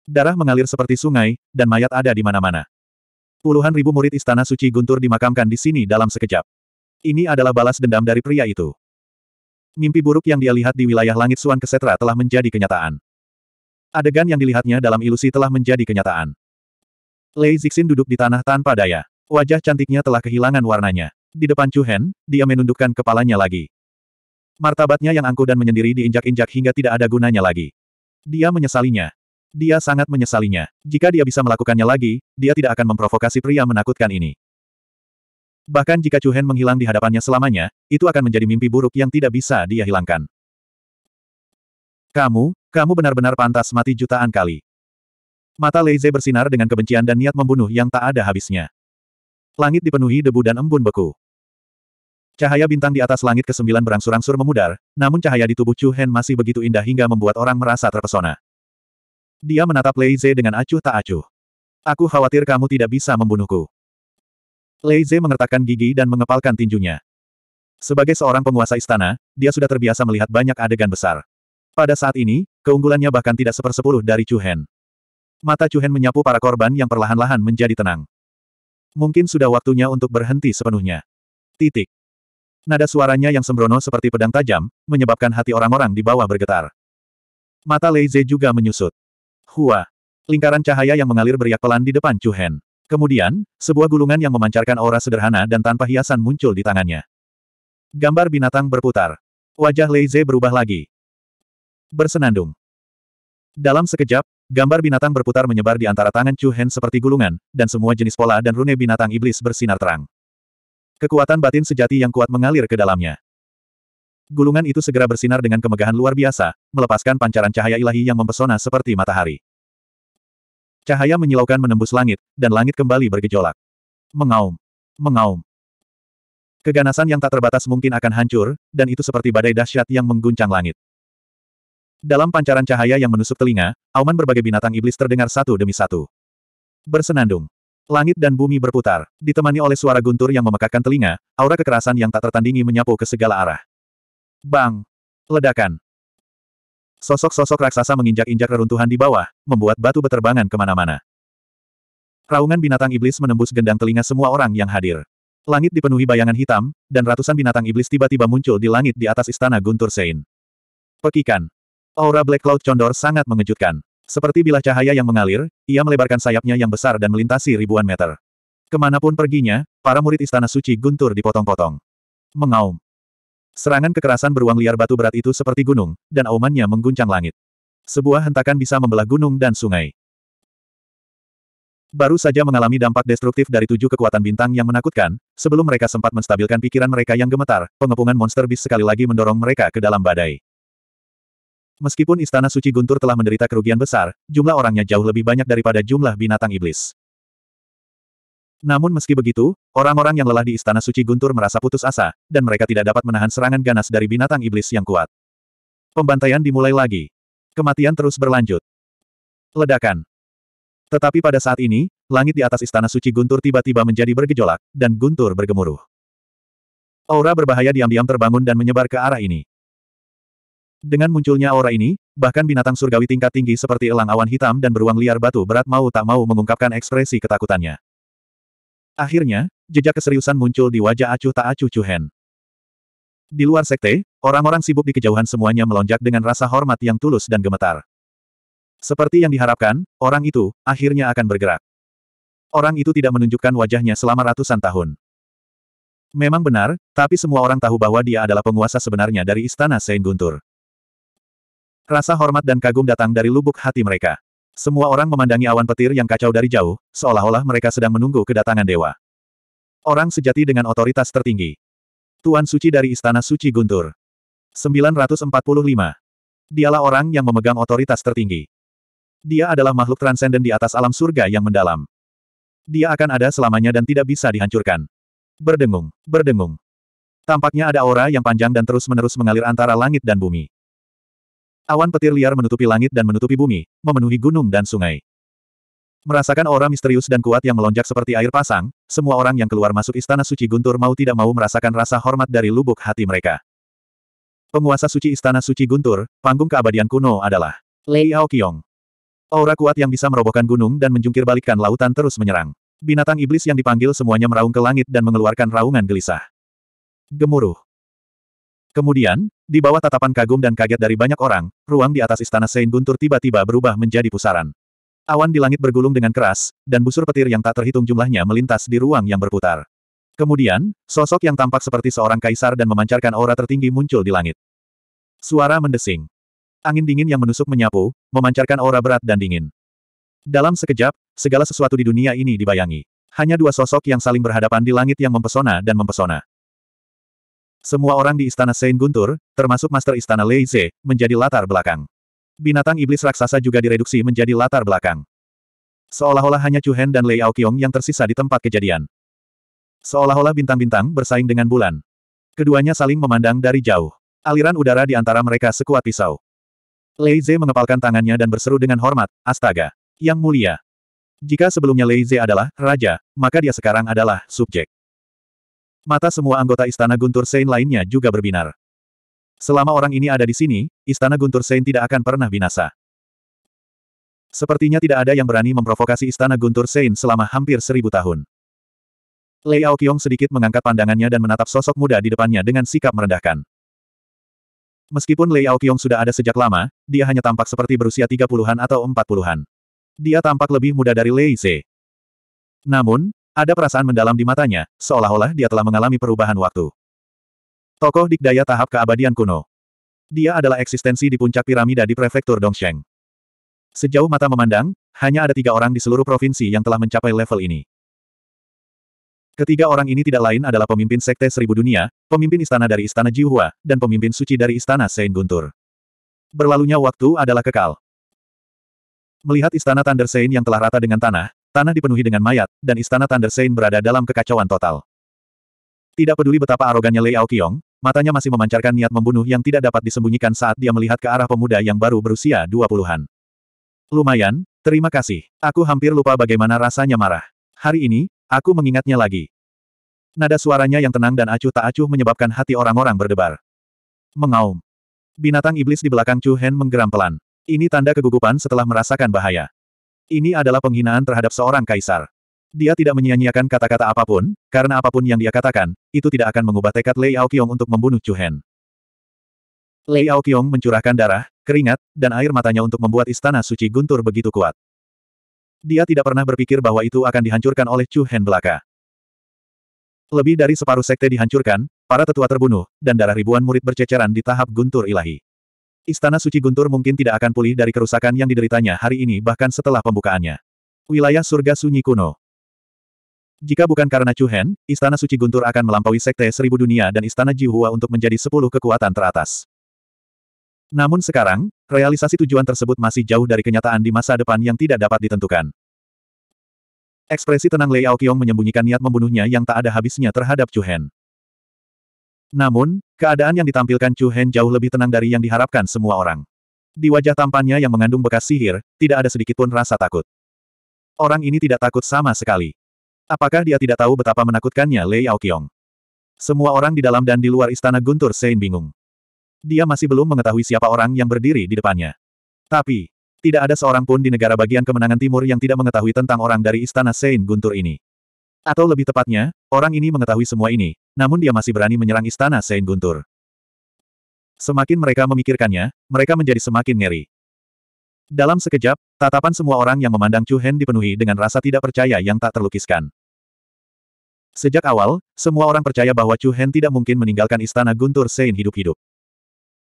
Darah mengalir seperti sungai, dan mayat ada di mana-mana. Puluhan ribu murid Istana Suci Guntur dimakamkan di sini dalam sekejap. Ini adalah balas dendam dari pria itu. Mimpi buruk yang dia lihat di wilayah langit Suan Kesetra telah menjadi kenyataan. Adegan yang dilihatnya dalam ilusi telah menjadi kenyataan. Lei Zixin duduk di tanah tanpa daya. Wajah cantiknya telah kehilangan warnanya. Di depan Chu Hen, dia menundukkan kepalanya lagi. Martabatnya yang angkuh dan menyendiri diinjak-injak hingga tidak ada gunanya lagi. Dia menyesalinya. Dia sangat menyesalinya. Jika dia bisa melakukannya lagi, dia tidak akan memprovokasi pria menakutkan ini. Bahkan jika Chu menghilang di hadapannya selamanya, itu akan menjadi mimpi buruk yang tidak bisa dia hilangkan. Kamu, kamu benar-benar pantas mati jutaan kali. Mata Leize bersinar dengan kebencian dan niat membunuh yang tak ada habisnya. Langit dipenuhi debu dan embun beku. Cahaya bintang di atas langit ke-9 berangsur-angsur memudar, namun cahaya di tubuh Chu Hen masih begitu indah hingga membuat orang merasa terpesona. Dia menatap Lei Ze dengan acuh tak acuh. Aku khawatir kamu tidak bisa membunuhku. Lei Ze mengertakkan gigi dan mengepalkan tinjunya. Sebagai seorang penguasa istana, dia sudah terbiasa melihat banyak adegan besar. Pada saat ini, keunggulannya bahkan tidak sepersepuluh dari Chu Hen. Mata Chu Hen menyapu para korban yang perlahan-lahan menjadi tenang. Mungkin sudah waktunya untuk berhenti sepenuhnya. Titik. Nada suaranya yang sembrono seperti pedang tajam, menyebabkan hati orang-orang di bawah bergetar. Mata Lei Ze juga menyusut. Hua. Lingkaran cahaya yang mengalir beriak pelan di depan Chu Hen. Kemudian, sebuah gulungan yang memancarkan aura sederhana dan tanpa hiasan muncul di tangannya. Gambar binatang berputar. Wajah Lei Ze berubah lagi. Bersenandung. Dalam sekejap, gambar binatang berputar menyebar di antara tangan Chu Hen seperti gulungan, dan semua jenis pola dan rune binatang iblis bersinar terang. Kekuatan batin sejati yang kuat mengalir ke dalamnya. Gulungan itu segera bersinar dengan kemegahan luar biasa, melepaskan pancaran cahaya ilahi yang mempesona seperti matahari. Cahaya menyilaukan menembus langit, dan langit kembali bergejolak. Mengaum. Mengaum. Keganasan yang tak terbatas mungkin akan hancur, dan itu seperti badai dahsyat yang mengguncang langit. Dalam pancaran cahaya yang menusuk telinga, auman berbagai binatang iblis terdengar satu demi satu. Bersenandung. Langit dan bumi berputar, ditemani oleh suara guntur yang memekakkan telinga, aura kekerasan yang tak tertandingi menyapu ke segala arah. Bang! Ledakan! Sosok-sosok raksasa menginjak-injak reruntuhan di bawah, membuat batu beterbangan kemana-mana. Raungan binatang iblis menembus gendang telinga semua orang yang hadir. Langit dipenuhi bayangan hitam, dan ratusan binatang iblis tiba-tiba muncul di langit di atas istana Guntur Sein. Pekikan. Aura Black Cloud Condor sangat mengejutkan. Seperti bilah cahaya yang mengalir, ia melebarkan sayapnya yang besar dan melintasi ribuan meter. Kemanapun perginya, para murid istana suci guntur dipotong-potong. Mengaum. Serangan kekerasan beruang liar batu berat itu seperti gunung, dan aumannya mengguncang langit. Sebuah hentakan bisa membelah gunung dan sungai. Baru saja mengalami dampak destruktif dari tujuh kekuatan bintang yang menakutkan, sebelum mereka sempat menstabilkan pikiran mereka yang gemetar, pengepungan monster bis sekali lagi mendorong mereka ke dalam badai. Meskipun Istana Suci Guntur telah menderita kerugian besar, jumlah orangnya jauh lebih banyak daripada jumlah binatang iblis. Namun meski begitu, orang-orang yang lelah di Istana Suci Guntur merasa putus asa, dan mereka tidak dapat menahan serangan ganas dari binatang iblis yang kuat. Pembantaian dimulai lagi. Kematian terus berlanjut. Ledakan. Tetapi pada saat ini, langit di atas Istana Suci Guntur tiba-tiba menjadi bergejolak, dan Guntur bergemuruh. Aura berbahaya diam-diam terbangun dan menyebar ke arah ini. Dengan munculnya aura ini, bahkan binatang surgawi tingkat tinggi seperti elang awan hitam dan beruang liar batu berat mau tak mau mengungkapkan ekspresi ketakutannya. Akhirnya, jejak keseriusan muncul di wajah acuh tak acuh Cuhen. Di luar sekte, orang-orang sibuk di kejauhan semuanya melonjak dengan rasa hormat yang tulus dan gemetar. Seperti yang diharapkan, orang itu, akhirnya akan bergerak. Orang itu tidak menunjukkan wajahnya selama ratusan tahun. Memang benar, tapi semua orang tahu bahwa dia adalah penguasa sebenarnya dari Istana Saint Guntur. Rasa hormat dan kagum datang dari lubuk hati mereka. Semua orang memandangi awan petir yang kacau dari jauh, seolah-olah mereka sedang menunggu kedatangan dewa. Orang sejati dengan otoritas tertinggi. Tuan Suci dari Istana Suci Guntur. 945. Dialah orang yang memegang otoritas tertinggi. Dia adalah makhluk transenden di atas alam surga yang mendalam. Dia akan ada selamanya dan tidak bisa dihancurkan. Berdengung, berdengung. Tampaknya ada aura yang panjang dan terus-menerus mengalir antara langit dan bumi. Awan petir liar menutupi langit dan menutupi bumi, memenuhi gunung dan sungai. Merasakan aura misterius dan kuat yang melonjak seperti air pasang, semua orang yang keluar masuk istana suci Guntur mau tidak mau merasakan rasa hormat dari lubuk hati mereka. Penguasa suci istana suci Guntur, panggung keabadian kuno adalah Lei Aoqiong. Aura kuat yang bisa merobohkan gunung dan menjungkir lautan terus menyerang. Binatang iblis yang dipanggil semuanya meraung ke langit dan mengeluarkan raungan gelisah. Gemuruh. Kemudian, di bawah tatapan kagum dan kaget dari banyak orang, ruang di atas istana Saint Guntur tiba-tiba berubah menjadi pusaran. Awan di langit bergulung dengan keras, dan busur petir yang tak terhitung jumlahnya melintas di ruang yang berputar. Kemudian, sosok yang tampak seperti seorang kaisar dan memancarkan aura tertinggi muncul di langit. Suara mendesing. Angin dingin yang menusuk menyapu, memancarkan aura berat dan dingin. Dalam sekejap, segala sesuatu di dunia ini dibayangi. Hanya dua sosok yang saling berhadapan di langit yang mempesona dan mempesona. Semua orang di istana Saint Guntur, termasuk master istana Leize, menjadi latar belakang. Binatang iblis raksasa juga direduksi menjadi latar belakang. Seolah-olah hanya Chu Hen dan Lei Aokyong yang tersisa di tempat kejadian. Seolah-olah bintang-bintang bersaing dengan bulan. Keduanya saling memandang dari jauh. Aliran udara di antara mereka sekuat pisau. Lei Ze mengepalkan tangannya dan berseru dengan hormat, Astaga! Yang mulia! Jika sebelumnya Lei Ze adalah raja, maka dia sekarang adalah subjek. Mata semua anggota Istana Guntur Sein lainnya juga berbinar. Selama orang ini ada di sini, Istana Guntur Sein tidak akan pernah binasa. Sepertinya tidak ada yang berani memprovokasi Istana Guntur Sein selama hampir seribu tahun. Lei Aokyong sedikit mengangkat pandangannya dan menatap sosok muda di depannya dengan sikap merendahkan. Meskipun Lei Aokyong sudah ada sejak lama, dia hanya tampak seperti berusia tiga puluhan atau empat puluhan. Dia tampak lebih muda dari Lei Ze. Namun, ada perasaan mendalam di matanya, seolah-olah dia telah mengalami perubahan waktu. Tokoh dikdaya tahap keabadian kuno. Dia adalah eksistensi di puncak piramida di prefektur Dongsheng. Sejauh mata memandang, hanya ada tiga orang di seluruh provinsi yang telah mencapai level ini. Ketiga orang ini tidak lain adalah pemimpin Sekte Seribu Dunia, pemimpin istana dari Istana Jiuhua, dan pemimpin suci dari Istana Sein Guntur. Berlalunya waktu adalah kekal. Melihat Istana Thunder Sein yang telah rata dengan tanah, Tanah dipenuhi dengan mayat, dan istana Thunder Sein berada dalam kekacauan total. Tidak peduli betapa arogannya Lei Aoqiong, matanya masih memancarkan niat membunuh yang tidak dapat disembunyikan saat dia melihat ke arah pemuda yang baru berusia dua puluhan. Lumayan, terima kasih. Aku hampir lupa bagaimana rasanya marah. Hari ini, aku mengingatnya lagi. Nada suaranya yang tenang dan acuh tak acuh menyebabkan hati orang-orang berdebar. Mengaum. Binatang iblis di belakang Chu Hen menggeram pelan. Ini tanda kegugupan setelah merasakan bahaya. Ini adalah penghinaan terhadap seorang kaisar. Dia tidak menyia-nyiakan kata-kata apapun, karena apapun yang dia katakan, itu tidak akan mengubah tekad Lei Aoqiong untuk membunuh Chu Hen. Lei Aoqiong mencurahkan darah, keringat, dan air matanya untuk membuat istana suci guntur begitu kuat. Dia tidak pernah berpikir bahwa itu akan dihancurkan oleh Chu Hen belaka. Lebih dari separuh sekte dihancurkan, para tetua terbunuh, dan darah ribuan murid berceceran di tahap guntur ilahi. Istana Suci Guntur mungkin tidak akan pulih dari kerusakan yang dideritanya hari ini bahkan setelah pembukaannya. Wilayah surga sunyi kuno. Jika bukan karena Chuhen, Istana Suci Guntur akan melampaui Sekte Seribu Dunia dan Istana Jihua untuk menjadi sepuluh kekuatan teratas. Namun sekarang, realisasi tujuan tersebut masih jauh dari kenyataan di masa depan yang tidak dapat ditentukan. Ekspresi tenang Lei Aokyong menyembunyikan niat membunuhnya yang tak ada habisnya terhadap Chuhen. Namun, keadaan yang ditampilkan Chu Hen jauh lebih tenang dari yang diharapkan semua orang. Di wajah tampannya yang mengandung bekas sihir, tidak ada sedikitpun rasa takut. Orang ini tidak takut sama sekali. Apakah dia tidak tahu betapa menakutkannya Lei Aoqiong? Semua orang di dalam dan di luar istana Guntur Sein bingung. Dia masih belum mengetahui siapa orang yang berdiri di depannya. Tapi, tidak ada seorang pun di negara bagian kemenangan timur yang tidak mengetahui tentang orang dari istana Sein Guntur ini. Atau lebih tepatnya, orang ini mengetahui semua ini, namun dia masih berani menyerang istana Sein Guntur. Semakin mereka memikirkannya, mereka menjadi semakin ngeri. Dalam sekejap, tatapan semua orang yang memandang Chu Hen dipenuhi dengan rasa tidak percaya yang tak terlukiskan. Sejak awal, semua orang percaya bahwa Chu Hen tidak mungkin meninggalkan istana Guntur Sein hidup-hidup.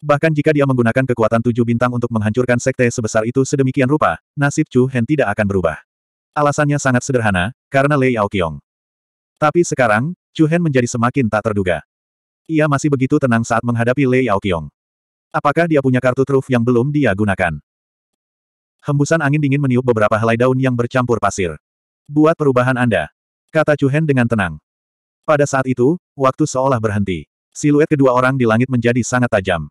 Bahkan jika dia menggunakan kekuatan tujuh bintang untuk menghancurkan sekte sebesar itu sedemikian rupa, nasib Chu Hen tidak akan berubah. Alasannya sangat sederhana, karena Lei Aoqiong. Tapi sekarang, Chu Hen menjadi semakin tak terduga. Ia masih begitu tenang saat menghadapi Lei Yaoqiong. Apakah dia punya kartu truf yang belum dia gunakan? Hembusan angin dingin meniup beberapa helai daun yang bercampur pasir. Buat perubahan Anda, kata Chu Hen dengan tenang. Pada saat itu, waktu seolah berhenti. Siluet kedua orang di langit menjadi sangat tajam.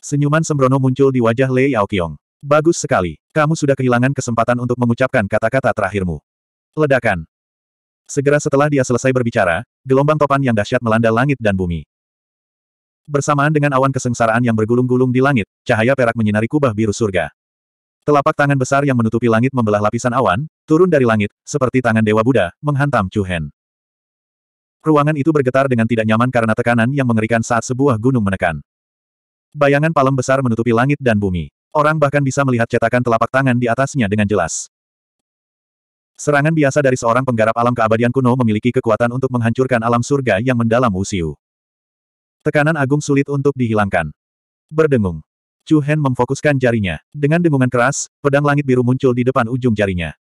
Senyuman sembrono muncul di wajah Lei Yaoqiong. Bagus sekali, kamu sudah kehilangan kesempatan untuk mengucapkan kata-kata terakhirmu. Ledakan. Segera setelah dia selesai berbicara, gelombang topan yang dahsyat melanda langit dan bumi. Bersamaan dengan awan kesengsaraan yang bergulung-gulung di langit, cahaya perak menyinari kubah biru surga. Telapak tangan besar yang menutupi langit membelah lapisan awan, turun dari langit, seperti tangan Dewa Buddha, menghantam Chu Hen. Ruangan itu bergetar dengan tidak nyaman karena tekanan yang mengerikan saat sebuah gunung menekan. Bayangan palem besar menutupi langit dan bumi. Orang bahkan bisa melihat cetakan telapak tangan di atasnya dengan jelas. Serangan biasa dari seorang penggarap alam keabadian kuno memiliki kekuatan untuk menghancurkan alam surga yang mendalam usiu. Tekanan agung sulit untuk dihilangkan. Berdengung. Chu Hen memfokuskan jarinya. Dengan dengungan keras, pedang langit biru muncul di depan ujung jarinya.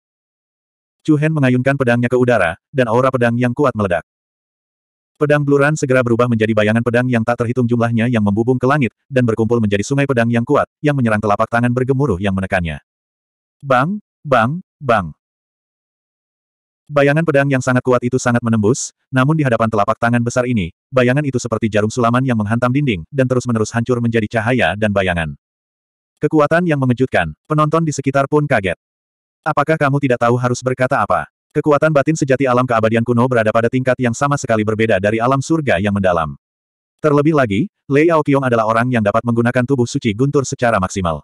Chu Hen mengayunkan pedangnya ke udara, dan aura pedang yang kuat meledak. Pedang bluran segera berubah menjadi bayangan pedang yang tak terhitung jumlahnya yang membubung ke langit, dan berkumpul menjadi sungai pedang yang kuat, yang menyerang telapak tangan bergemuruh yang menekannya. Bang, bang, bang. Bayangan pedang yang sangat kuat itu sangat menembus, namun di hadapan telapak tangan besar ini, bayangan itu seperti jarum sulaman yang menghantam dinding, dan terus-menerus hancur menjadi cahaya dan bayangan. Kekuatan yang mengejutkan, penonton di sekitar pun kaget. Apakah kamu tidak tahu harus berkata apa? Kekuatan batin sejati alam keabadian kuno berada pada tingkat yang sama sekali berbeda dari alam surga yang mendalam. Terlebih lagi, Lei Aoqiong adalah orang yang dapat menggunakan tubuh suci guntur secara maksimal.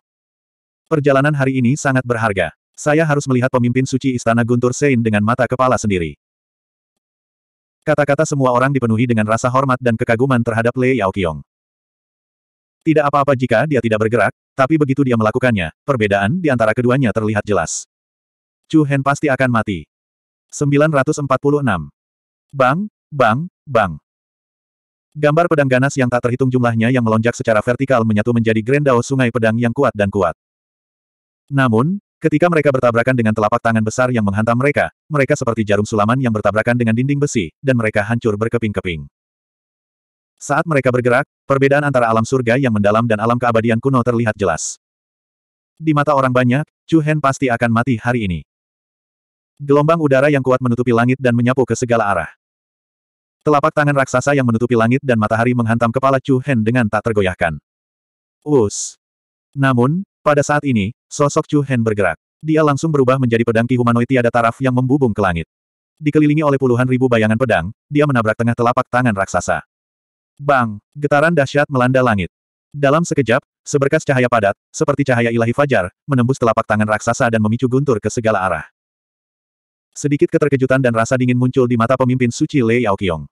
Perjalanan hari ini sangat berharga. Saya harus melihat pemimpin suci Istana Guntur Sein dengan mata kepala sendiri. Kata-kata semua orang dipenuhi dengan rasa hormat dan kekaguman terhadap Lei Yaoqiong. Tidak apa-apa jika dia tidak bergerak, tapi begitu dia melakukannya, perbedaan di antara keduanya terlihat jelas. Chu Hen pasti akan mati. 946. Bang, bang, bang. Gambar pedang ganas yang tak terhitung jumlahnya yang melonjak secara vertikal menyatu menjadi grendao sungai pedang yang kuat dan kuat. Namun, Ketika mereka bertabrakan dengan telapak tangan besar yang menghantam mereka, mereka seperti jarum sulaman yang bertabrakan dengan dinding besi, dan mereka hancur berkeping-keping. Saat mereka bergerak, perbedaan antara alam surga yang mendalam dan alam keabadian kuno terlihat jelas. Di mata orang banyak, Chu Hen pasti akan mati hari ini. Gelombang udara yang kuat menutupi langit dan menyapu ke segala arah. Telapak tangan raksasa yang menutupi langit dan matahari menghantam kepala Chu Hen dengan tak tergoyahkan. Us. Namun, pada saat ini, Sosok Chu Hen bergerak. Dia langsung berubah menjadi pedang ki humanoid tiada taraf yang membubung ke langit. Dikelilingi oleh puluhan ribu bayangan pedang, dia menabrak tengah telapak tangan raksasa. Bang! Getaran dahsyat melanda langit. Dalam sekejap, seberkas cahaya padat, seperti cahaya ilahi fajar, menembus telapak tangan raksasa dan memicu guntur ke segala arah. Sedikit keterkejutan dan rasa dingin muncul di mata pemimpin suci Lei Yaoqiong.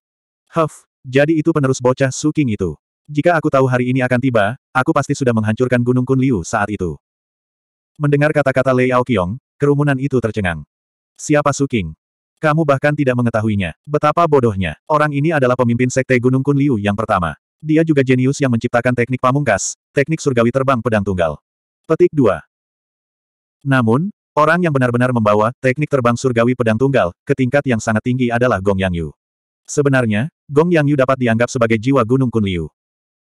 Huff, jadi itu penerus bocah suking itu. Jika aku tahu hari ini akan tiba, aku pasti sudah menghancurkan Gunung Kunliu saat itu. Mendengar kata-kata Lei Aoqiong, kerumunan itu tercengang. Siapa Su King? Kamu bahkan tidak mengetahuinya. Betapa bodohnya. Orang ini adalah pemimpin Sekte Gunung Kun Liu yang pertama. Dia juga jenius yang menciptakan teknik pamungkas, teknik surgawi terbang pedang tunggal. Petik 2. Namun, orang yang benar-benar membawa teknik terbang surgawi pedang tunggal ke tingkat yang sangat tinggi adalah Gong Yang Yu. Sebenarnya, Gong Yang Yu dapat dianggap sebagai jiwa Gunung Kun Liu.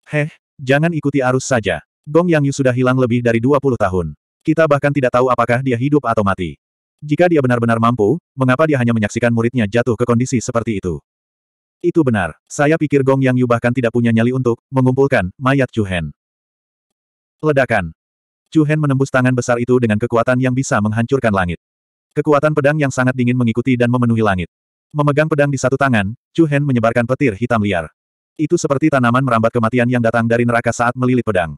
Heh, jangan ikuti arus saja. Gong Yang Yu sudah hilang lebih dari 20 tahun. Kita bahkan tidak tahu apakah dia hidup atau mati. Jika dia benar-benar mampu, mengapa dia hanya menyaksikan muridnya jatuh ke kondisi seperti itu? Itu benar. Saya pikir Gong Yang Yu bahkan tidak punya nyali untuk mengumpulkan mayat Chu Hen. Ledakan. Chu Hen menembus tangan besar itu dengan kekuatan yang bisa menghancurkan langit. Kekuatan pedang yang sangat dingin mengikuti dan memenuhi langit. Memegang pedang di satu tangan, Chu Hen menyebarkan petir hitam liar. Itu seperti tanaman merambat kematian yang datang dari neraka saat melilit pedang.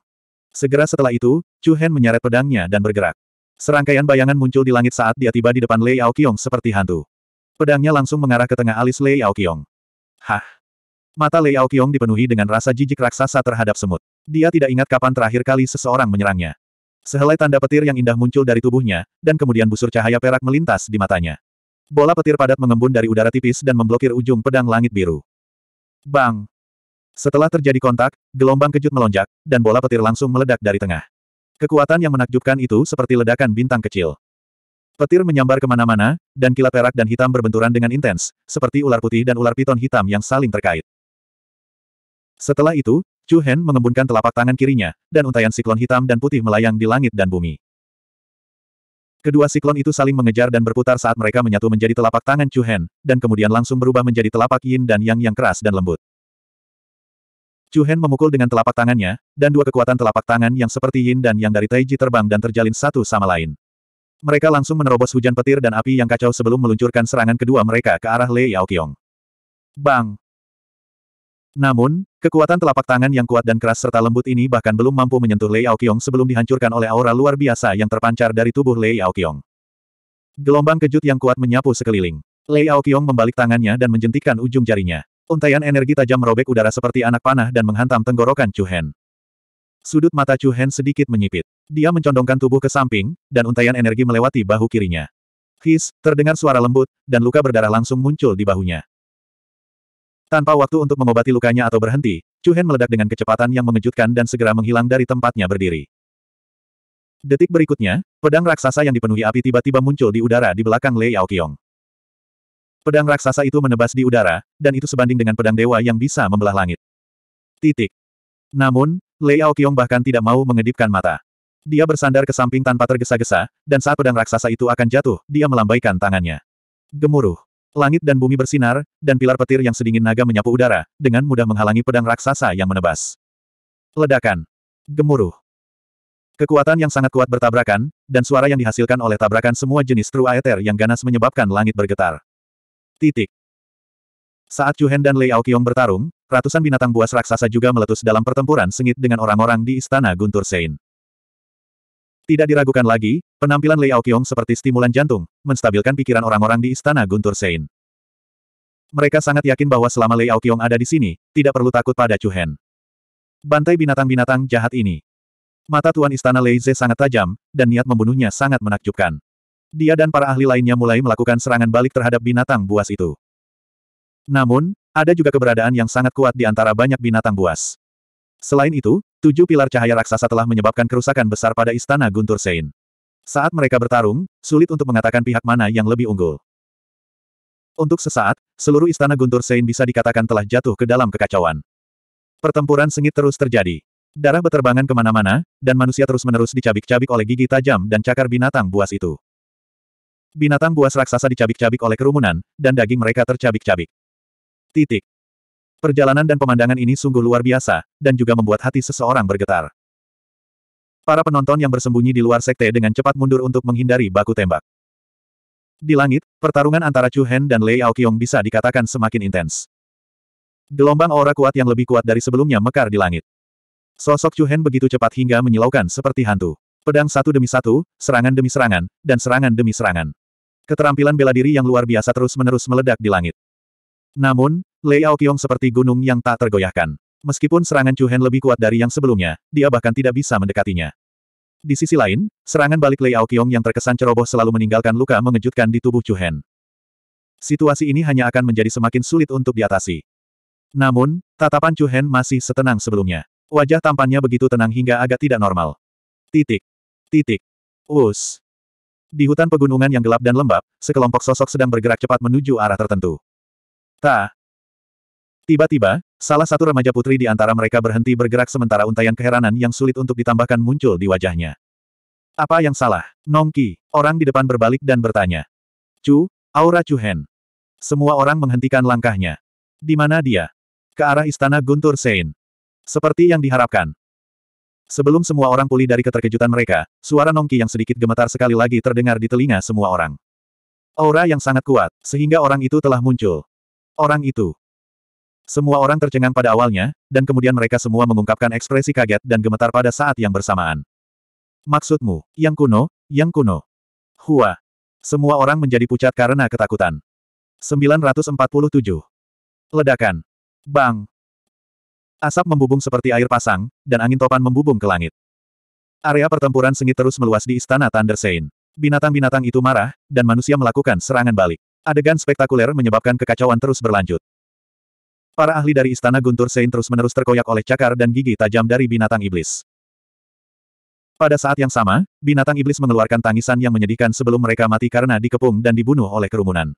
Segera setelah itu, Chu Hen menyeret pedangnya dan bergerak. Serangkaian bayangan muncul di langit saat dia tiba di depan Lei Aoqiong seperti hantu. Pedangnya langsung mengarah ke tengah alis Lei Aoqiong. Hah! Mata Lei Aoqiong dipenuhi dengan rasa jijik raksasa terhadap semut. Dia tidak ingat kapan terakhir kali seseorang menyerangnya. Sehelai tanda petir yang indah muncul dari tubuhnya, dan kemudian busur cahaya perak melintas di matanya. Bola petir padat mengembun dari udara tipis dan memblokir ujung pedang langit biru. Bang! Setelah terjadi kontak, gelombang kejut melonjak, dan bola petir langsung meledak dari tengah. Kekuatan yang menakjubkan itu seperti ledakan bintang kecil. Petir menyambar kemana-mana, dan kilat perak dan hitam berbenturan dengan intens, seperti ular putih dan ular piton hitam yang saling terkait. Setelah itu, Chu Hen mengembunkan telapak tangan kirinya, dan untayan siklon hitam dan putih melayang di langit dan bumi. Kedua siklon itu saling mengejar dan berputar saat mereka menyatu menjadi telapak tangan Chu Hen, dan kemudian langsung berubah menjadi telapak yin dan yang yang keras dan lembut. Chu Hen memukul dengan telapak tangannya, dan dua kekuatan telapak tangan yang seperti yin dan yang dari Taiji terbang dan terjalin satu sama lain. Mereka langsung menerobos hujan petir dan api yang kacau sebelum meluncurkan serangan kedua mereka ke arah Lei Yaoqiong. Bang! Namun, kekuatan telapak tangan yang kuat dan keras serta lembut ini bahkan belum mampu menyentuh Lei Yaoqiong sebelum dihancurkan oleh aura luar biasa yang terpancar dari tubuh Lei Yaoqiong. Gelombang kejut yang kuat menyapu sekeliling. Lei Yaoqiong membalik tangannya dan menjentikkan ujung jarinya. Untaian energi tajam merobek udara seperti anak panah dan menghantam tenggorokan Chu Hen. Sudut mata Chu Hen sedikit menyipit. Dia mencondongkan tubuh ke samping, dan untaian energi melewati bahu kirinya. His, terdengar suara lembut, dan luka berdarah langsung muncul di bahunya. Tanpa waktu untuk mengobati lukanya atau berhenti, Chu Hen meledak dengan kecepatan yang mengejutkan dan segera menghilang dari tempatnya berdiri. Detik berikutnya, pedang raksasa yang dipenuhi api tiba-tiba muncul di udara di belakang Lei Yaoqiong. Pedang raksasa itu menebas di udara, dan itu sebanding dengan pedang dewa yang bisa membelah langit. Titik. Namun, Lei Aoqiong bahkan tidak mau mengedipkan mata. Dia bersandar ke samping tanpa tergesa-gesa, dan saat pedang raksasa itu akan jatuh, dia melambaikan tangannya. Gemuruh. Langit dan bumi bersinar, dan pilar petir yang sedingin naga menyapu udara, dengan mudah menghalangi pedang raksasa yang menebas. Ledakan. Gemuruh. Kekuatan yang sangat kuat bertabrakan, dan suara yang dihasilkan oleh tabrakan semua jenis tru aether yang ganas menyebabkan langit bergetar. Titik. Saat Chu Hen dan Lei Aoqiong bertarung, ratusan binatang buas raksasa juga meletus dalam pertempuran sengit dengan orang-orang di istana Guntur Sein. Tidak diragukan lagi, penampilan Lei Aoqiong seperti stimulan jantung, menstabilkan pikiran orang-orang di istana Guntur Sein. Mereka sangat yakin bahwa selama Lei Aoqiong ada di sini, tidak perlu takut pada Chu Hen. Bantai binatang-binatang jahat ini. Mata Tuan Istana Lei Ze sangat tajam, dan niat membunuhnya sangat menakjubkan dia dan para ahli lainnya mulai melakukan serangan balik terhadap binatang buas itu. Namun, ada juga keberadaan yang sangat kuat di antara banyak binatang buas. Selain itu, tujuh pilar cahaya raksasa telah menyebabkan kerusakan besar pada istana Guntur Sein. Saat mereka bertarung, sulit untuk mengatakan pihak mana yang lebih unggul. Untuk sesaat, seluruh istana Guntur Sein bisa dikatakan telah jatuh ke dalam kekacauan. Pertempuran sengit terus terjadi. Darah beterbangan kemana-mana, dan manusia terus-menerus dicabik-cabik oleh gigi tajam dan cakar binatang buas itu. Binatang buas raksasa dicabik-cabik oleh kerumunan, dan daging mereka tercabik-cabik. Titik. Perjalanan dan pemandangan ini sungguh luar biasa, dan juga membuat hati seseorang bergetar. Para penonton yang bersembunyi di luar sekte dengan cepat mundur untuk menghindari baku tembak. Di langit, pertarungan antara Chu Hen dan Lei Aoqiong bisa dikatakan semakin intens. Gelombang aura kuat yang lebih kuat dari sebelumnya mekar di langit. Sosok Chu Hen begitu cepat hingga menyilaukan seperti hantu. Pedang satu demi satu, serangan demi serangan, dan serangan demi serangan. Keterampilan bela diri yang luar biasa terus-menerus meledak di langit. Namun, Lei Aokyong seperti gunung yang tak tergoyahkan. Meskipun serangan Chu Hen lebih kuat dari yang sebelumnya, dia bahkan tidak bisa mendekatinya. Di sisi lain, serangan balik Lei Aokyong yang terkesan ceroboh selalu meninggalkan luka mengejutkan di tubuh Chu Hen. Situasi ini hanya akan menjadi semakin sulit untuk diatasi. Namun, tatapan Chu Hen masih setenang sebelumnya. Wajah tampannya begitu tenang hingga agak tidak normal. Titik. Titik. Us. Di hutan pegunungan yang gelap dan lembab, sekelompok sosok sedang bergerak cepat menuju arah tertentu. Ta. Tiba-tiba, salah satu remaja putri di antara mereka berhenti bergerak sementara untayan keheranan yang sulit untuk ditambahkan muncul di wajahnya. Apa yang salah? Nongki, orang di depan berbalik dan bertanya. Chu, aura Chuhen. Semua orang menghentikan langkahnya. Di mana dia? Ke arah istana Guntur Sein. Seperti yang diharapkan, Sebelum semua orang pulih dari keterkejutan mereka, suara Nongki yang sedikit gemetar sekali lagi terdengar di telinga semua orang. Aura yang sangat kuat, sehingga orang itu telah muncul. Orang itu. Semua orang tercengang pada awalnya, dan kemudian mereka semua mengungkapkan ekspresi kaget dan gemetar pada saat yang bersamaan. Maksudmu, yang kuno, yang kuno. Hua. Semua orang menjadi pucat karena ketakutan. 947. Ledakan. Bang. Asap membubung seperti air pasang, dan angin topan membubung ke langit. Area pertempuran sengit terus meluas di istana Thunder Binatang-binatang itu marah, dan manusia melakukan serangan balik. Adegan spektakuler menyebabkan kekacauan terus berlanjut. Para ahli dari istana Guntur Sein terus-menerus terkoyak oleh cakar dan gigi tajam dari binatang iblis. Pada saat yang sama, binatang iblis mengeluarkan tangisan yang menyedihkan sebelum mereka mati karena dikepung dan dibunuh oleh kerumunan.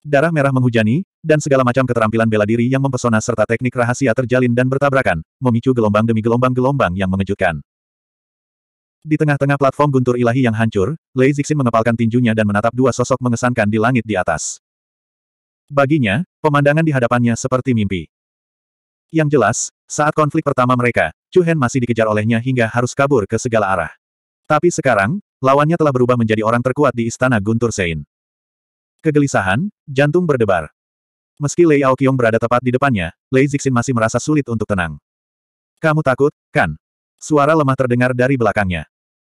Darah merah menghujani, dan segala macam keterampilan bela diri yang mempesona serta teknik rahasia terjalin dan bertabrakan, memicu gelombang demi gelombang-gelombang yang mengejutkan. Di tengah-tengah platform guntur ilahi yang hancur, Lei Zixin mengepalkan tinjunya dan menatap dua sosok mengesankan di langit di atas. Baginya, pemandangan di hadapannya seperti mimpi. Yang jelas, saat konflik pertama mereka, Chu Hen masih dikejar olehnya hingga harus kabur ke segala arah. Tapi sekarang, lawannya telah berubah menjadi orang terkuat di istana Guntur Sein. Kegelisahan, jantung berdebar. Meski Lei Aokyong berada tepat di depannya, Lei Zixin masih merasa sulit untuk tenang. Kamu takut, kan? Suara lemah terdengar dari belakangnya.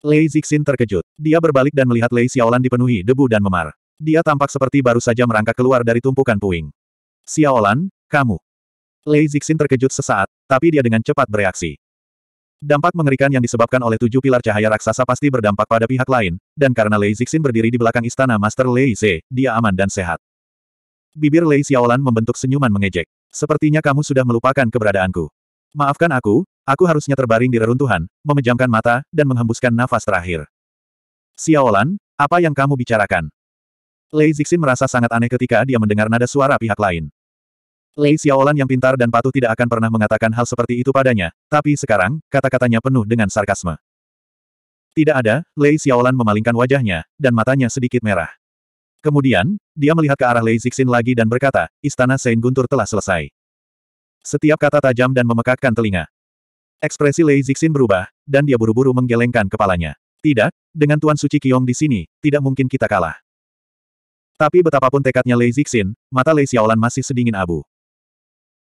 Lei Zixin terkejut. Dia berbalik dan melihat Lei Xiaolan dipenuhi debu dan memar. Dia tampak seperti baru saja merangkak keluar dari tumpukan puing. Xiaolan, kamu. Lei Zixin terkejut sesaat, tapi dia dengan cepat bereaksi. Dampak mengerikan yang disebabkan oleh tujuh pilar cahaya raksasa pasti berdampak pada pihak lain, dan karena Lei Zixin berdiri di belakang istana Master Lei Ze, dia aman dan sehat. Bibir Lei Xiaolan membentuk senyuman mengejek. Sepertinya kamu sudah melupakan keberadaanku. Maafkan aku, aku harusnya terbaring di reruntuhan, memejamkan mata, dan menghembuskan nafas terakhir. Xiaolan, apa yang kamu bicarakan? Lei Zixin merasa sangat aneh ketika dia mendengar nada suara pihak lain. Lei Xiaolan yang pintar dan patuh tidak akan pernah mengatakan hal seperti itu padanya, tapi sekarang, kata-katanya penuh dengan sarkasme. Tidak ada, Lei Xiaolan memalingkan wajahnya, dan matanya sedikit merah. Kemudian, dia melihat ke arah Lei Zixin lagi dan berkata, Istana Sein Guntur telah selesai. Setiap kata tajam dan memekakkan telinga. Ekspresi Lei Zixin berubah, dan dia buru-buru menggelengkan kepalanya. Tidak, dengan Tuan Suci Kyong di sini, tidak mungkin kita kalah. Tapi betapapun tekadnya Lei Zixin, mata Lei Xiaolan masih sedingin abu.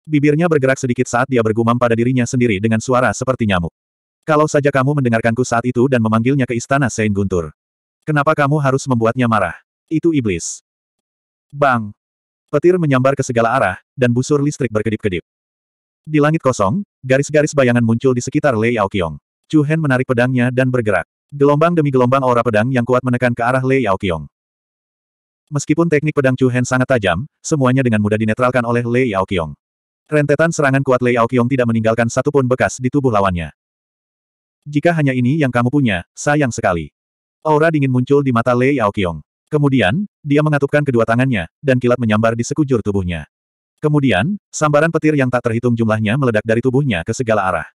Bibirnya bergerak sedikit saat dia bergumam pada dirinya sendiri dengan suara seperti nyamuk. Kalau saja kamu mendengarkanku saat itu dan memanggilnya ke istana Sein Guntur. Kenapa kamu harus membuatnya marah? Itu iblis. Bang! Petir menyambar ke segala arah, dan busur listrik berkedip-kedip. Di langit kosong, garis-garis bayangan muncul di sekitar Lei Aoqiong. Chu Hen menarik pedangnya dan bergerak. Gelombang demi gelombang aura pedang yang kuat menekan ke arah Lei Aoqiong. Meskipun teknik pedang Chu Hen sangat tajam, semuanya dengan mudah dinetralkan oleh Lei Yaoqiong. Rentetan serangan kuat Lei Aokyong tidak meninggalkan satu pun bekas di tubuh lawannya. Jika hanya ini yang kamu punya, sayang sekali. Aura dingin muncul di mata Lei Aokyong. Kemudian, dia mengatupkan kedua tangannya, dan kilat menyambar di sekujur tubuhnya. Kemudian, sambaran petir yang tak terhitung jumlahnya meledak dari tubuhnya ke segala arah.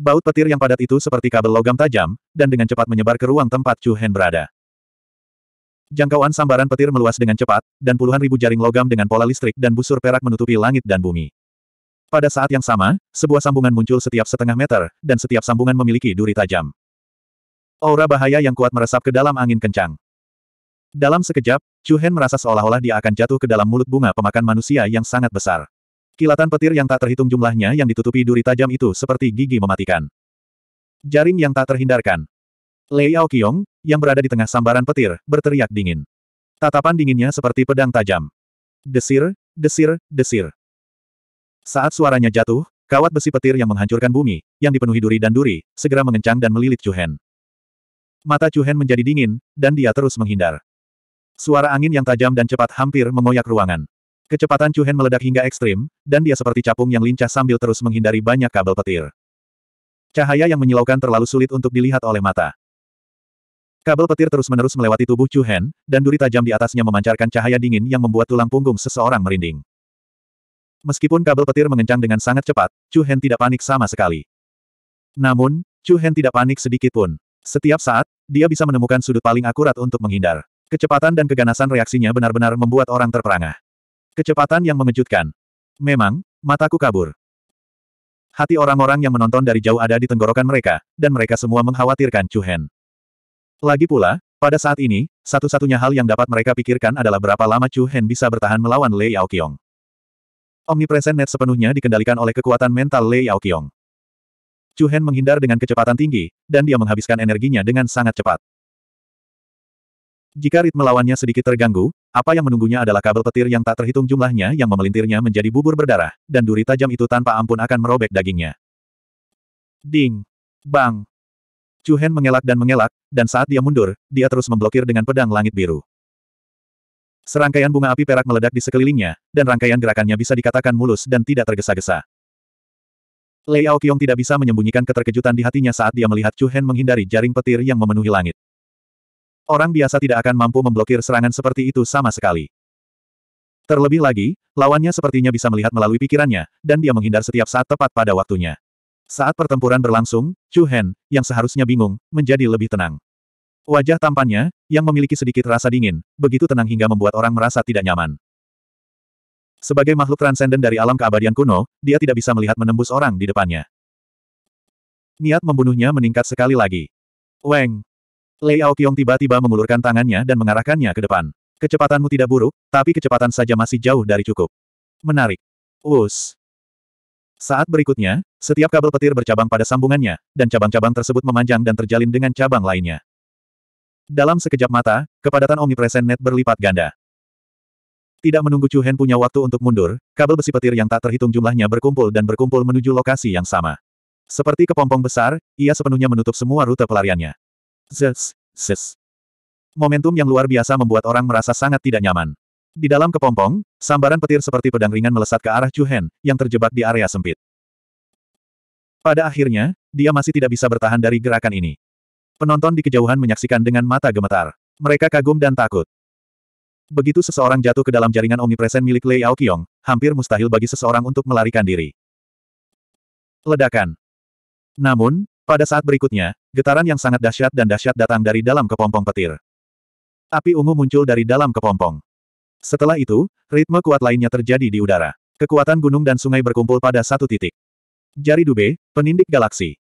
Baut petir yang padat itu seperti kabel logam tajam, dan dengan cepat menyebar ke ruang tempat Chu Hen berada. Jangkauan sambaran petir meluas dengan cepat, dan puluhan ribu jaring logam dengan pola listrik dan busur perak menutupi langit dan bumi. Pada saat yang sama, sebuah sambungan muncul setiap setengah meter, dan setiap sambungan memiliki duri tajam. Aura bahaya yang kuat meresap ke dalam angin kencang. Dalam sekejap, Chu Hen merasa seolah-olah dia akan jatuh ke dalam mulut bunga pemakan manusia yang sangat besar. Kilatan petir yang tak terhitung jumlahnya yang ditutupi duri tajam itu seperti gigi mematikan. Jaring yang tak terhindarkan. Lei Yao yang berada di tengah sambaran petir, berteriak dingin. Tatapan dinginnya seperti pedang tajam. Desir, desir, desir. Saat suaranya jatuh, kawat besi petir yang menghancurkan bumi, yang dipenuhi duri dan duri, segera mengencang dan melilit Cuhen. Mata Cuhen menjadi dingin, dan dia terus menghindar. Suara angin yang tajam dan cepat hampir mengoyak ruangan. Kecepatan Cuhen meledak hingga ekstrim, dan dia seperti capung yang lincah sambil terus menghindari banyak kabel petir. Cahaya yang menyilaukan terlalu sulit untuk dilihat oleh mata. Kabel petir terus-menerus melewati tubuh Chu Hen, dan duri tajam di atasnya memancarkan cahaya dingin yang membuat tulang punggung seseorang merinding. Meskipun kabel petir mengencang dengan sangat cepat, Chu Hen tidak panik sama sekali. Namun, Chu Hen tidak panik sedikit pun. Setiap saat, dia bisa menemukan sudut paling akurat untuk menghindar. Kecepatan dan keganasan reaksinya benar-benar membuat orang terperangah. Kecepatan yang mengejutkan. Memang, mataku kabur. Hati orang-orang yang menonton dari jauh ada di tenggorokan mereka, dan mereka semua mengkhawatirkan Chu Hen. Lagi pula, pada saat ini, satu-satunya hal yang dapat mereka pikirkan adalah berapa lama Chu Hen bisa bertahan melawan Lei Yaoqiong. Omnipresent net sepenuhnya dikendalikan oleh kekuatan mental Lei Yaoqiong. Chu Hen menghindar dengan kecepatan tinggi, dan dia menghabiskan energinya dengan sangat cepat. Jika ritme lawannya sedikit terganggu, apa yang menunggunya adalah kabel petir yang tak terhitung jumlahnya yang memelintirnya menjadi bubur berdarah, dan duri tajam itu tanpa ampun akan merobek dagingnya. Ding! Bang! Chu Hen mengelak dan mengelak, dan saat dia mundur, dia terus memblokir dengan pedang langit biru. Serangkaian bunga api perak meledak di sekelilingnya, dan rangkaian gerakannya bisa dikatakan mulus dan tidak tergesa-gesa. Lei Aokyong tidak bisa menyembunyikan keterkejutan di hatinya saat dia melihat Chu Hen menghindari jaring petir yang memenuhi langit. Orang biasa tidak akan mampu memblokir serangan seperti itu sama sekali. Terlebih lagi, lawannya sepertinya bisa melihat melalui pikirannya, dan dia menghindar setiap saat tepat pada waktunya. Saat pertempuran berlangsung, Chu Hen, yang seharusnya bingung, menjadi lebih tenang. Wajah tampannya, yang memiliki sedikit rasa dingin, begitu tenang hingga membuat orang merasa tidak nyaman. Sebagai makhluk transenden dari alam keabadian kuno, dia tidak bisa melihat menembus orang di depannya. Niat membunuhnya meningkat sekali lagi. Weng! Lei Aokyong tiba-tiba mengulurkan tangannya dan mengarahkannya ke depan. Kecepatanmu tidak buruk, tapi kecepatan saja masih jauh dari cukup. Menarik. Us. Saat berikutnya, setiap kabel petir bercabang pada sambungannya, dan cabang-cabang tersebut memanjang dan terjalin dengan cabang lainnya. Dalam sekejap mata, kepadatan omnipresent net berlipat ganda. Tidak menunggu Chu Hen punya waktu untuk mundur, kabel besi petir yang tak terhitung jumlahnya berkumpul dan berkumpul menuju lokasi yang sama. Seperti kepompong besar, ia sepenuhnya menutup semua rute pelariannya. Zes, zes. Momentum yang luar biasa membuat orang merasa sangat tidak nyaman. Di dalam kepompong, sambaran petir seperti pedang ringan melesat ke arah Chuhen, yang terjebak di area sempit. Pada akhirnya, dia masih tidak bisa bertahan dari gerakan ini. Penonton di kejauhan menyaksikan dengan mata gemetar. Mereka kagum dan takut. Begitu seseorang jatuh ke dalam jaringan omnipresen milik Lei Aokyong, hampir mustahil bagi seseorang untuk melarikan diri. Ledakan. Namun, pada saat berikutnya, getaran yang sangat dahsyat dan dahsyat datang dari dalam kepompong petir. Api ungu muncul dari dalam kepompong. Setelah itu, ritme kuat lainnya terjadi di udara. Kekuatan gunung dan sungai berkumpul pada satu titik. Jari Dube, penindik galaksi.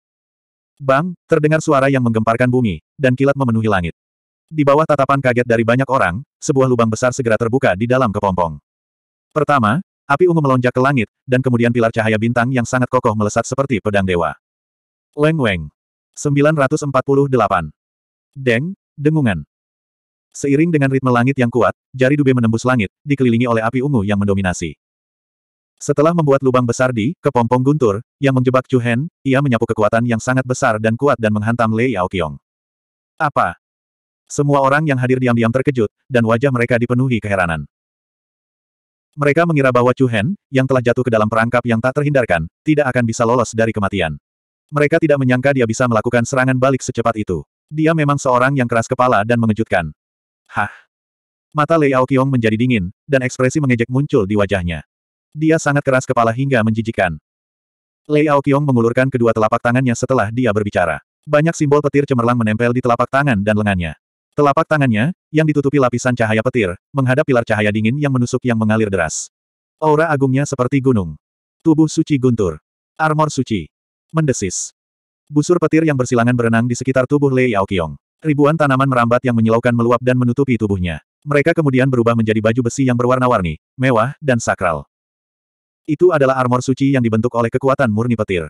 Bang, terdengar suara yang menggemparkan bumi, dan kilat memenuhi langit. Di bawah tatapan kaget dari banyak orang, sebuah lubang besar segera terbuka di dalam kepompong. Pertama, api ungu melonjak ke langit, dan kemudian pilar cahaya bintang yang sangat kokoh melesat seperti pedang dewa. Leng Weng. 948. Deng, dengungan. Seiring dengan ritme langit yang kuat, jari Dube menembus langit, dikelilingi oleh api ungu yang mendominasi. Setelah membuat lubang besar di kepompong guntur, yang menjebak Chu Hen, ia menyapu kekuatan yang sangat besar dan kuat dan menghantam Lei Yaoqiong. Apa? Semua orang yang hadir diam-diam terkejut, dan wajah mereka dipenuhi keheranan. Mereka mengira bahwa Chu Hen, yang telah jatuh ke dalam perangkap yang tak terhindarkan, tidak akan bisa lolos dari kematian. Mereka tidak menyangka dia bisa melakukan serangan balik secepat itu. Dia memang seorang yang keras kepala dan mengejutkan. Hah? Mata Lei Qiong menjadi dingin, dan ekspresi mengejek muncul di wajahnya. Dia sangat keras kepala hingga menjijikan. Lei Qiong mengulurkan kedua telapak tangannya setelah dia berbicara. Banyak simbol petir cemerlang menempel di telapak tangan dan lengannya. Telapak tangannya, yang ditutupi lapisan cahaya petir, menghadap pilar cahaya dingin yang menusuk yang mengalir deras. Aura agungnya seperti gunung. Tubuh suci guntur. Armor suci. Mendesis. Busur petir yang bersilangan berenang di sekitar tubuh Lei Yaoqiong. Ribuan tanaman merambat yang menyilaukan meluap dan menutupi tubuhnya. Mereka kemudian berubah menjadi baju besi yang berwarna-warni, mewah, dan sakral. Itu adalah armor suci yang dibentuk oleh kekuatan murni petir.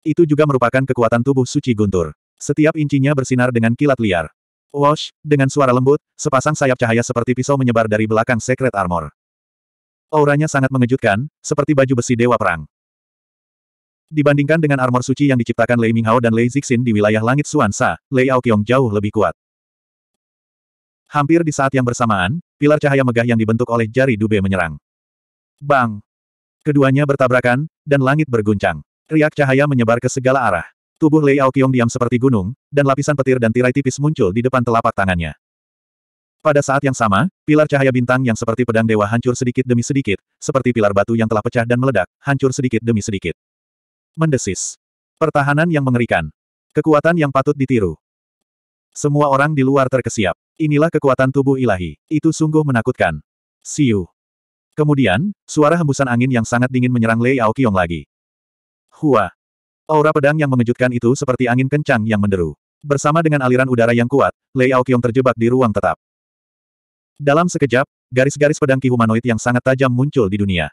Itu juga merupakan kekuatan tubuh suci guntur. Setiap incinya bersinar dengan kilat liar. Wash, dengan suara lembut, sepasang sayap cahaya seperti pisau menyebar dari belakang Secret Armor. Auranya sangat mengejutkan, seperti baju besi dewa perang. Dibandingkan dengan armor suci yang diciptakan Lei Minghao dan Lei Zixin di wilayah langit Suansa, Lei Aoqiong jauh lebih kuat. Hampir di saat yang bersamaan, pilar cahaya megah yang dibentuk oleh jari Dube menyerang. Bang! Keduanya bertabrakan, dan langit berguncang. Riak cahaya menyebar ke segala arah. Tubuh Lei Aoqiong diam seperti gunung, dan lapisan petir dan tirai tipis muncul di depan telapak tangannya. Pada saat yang sama, pilar cahaya bintang yang seperti pedang dewa hancur sedikit demi sedikit, seperti pilar batu yang telah pecah dan meledak, hancur sedikit demi sedikit. Mendesis. Pertahanan yang mengerikan. Kekuatan yang patut ditiru. Semua orang di luar terkesiap. Inilah kekuatan tubuh ilahi. Itu sungguh menakutkan. Siu. Kemudian, suara hembusan angin yang sangat dingin menyerang Lei Aoqiong lagi. Hua. Aura pedang yang mengejutkan itu seperti angin kencang yang menderu. Bersama dengan aliran udara yang kuat, Lei Aoqiong terjebak di ruang tetap. Dalam sekejap, garis-garis pedang ki humanoid yang sangat tajam muncul di dunia.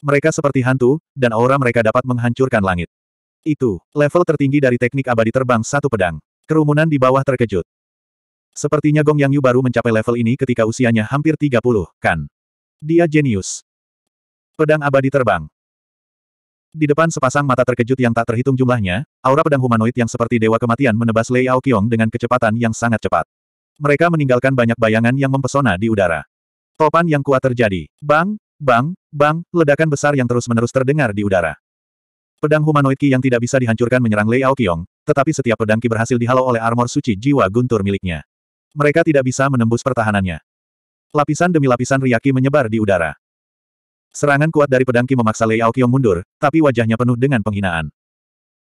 Mereka seperti hantu, dan aura mereka dapat menghancurkan langit. Itu, level tertinggi dari teknik abadi terbang satu pedang. Kerumunan di bawah terkejut. Sepertinya Gong Yang Yu baru mencapai level ini ketika usianya hampir 30, kan? Dia jenius. Pedang abadi terbang. Di depan sepasang mata terkejut yang tak terhitung jumlahnya, aura pedang humanoid yang seperti dewa kematian menebas Lei Aoqiong dengan kecepatan yang sangat cepat. Mereka meninggalkan banyak bayangan yang mempesona di udara. Topan yang kuat terjadi. Bang, Bang, bang, ledakan besar yang terus-menerus terdengar di udara. Pedang humanoid Ki yang tidak bisa dihancurkan menyerang Lei Qiong, tetapi setiap pedang Ki berhasil dihalau oleh armor suci jiwa guntur miliknya. Mereka tidak bisa menembus pertahanannya. Lapisan demi lapisan Riaki menyebar di udara. Serangan kuat dari pedang Ki memaksa Lei Qiong mundur, tapi wajahnya penuh dengan penghinaan.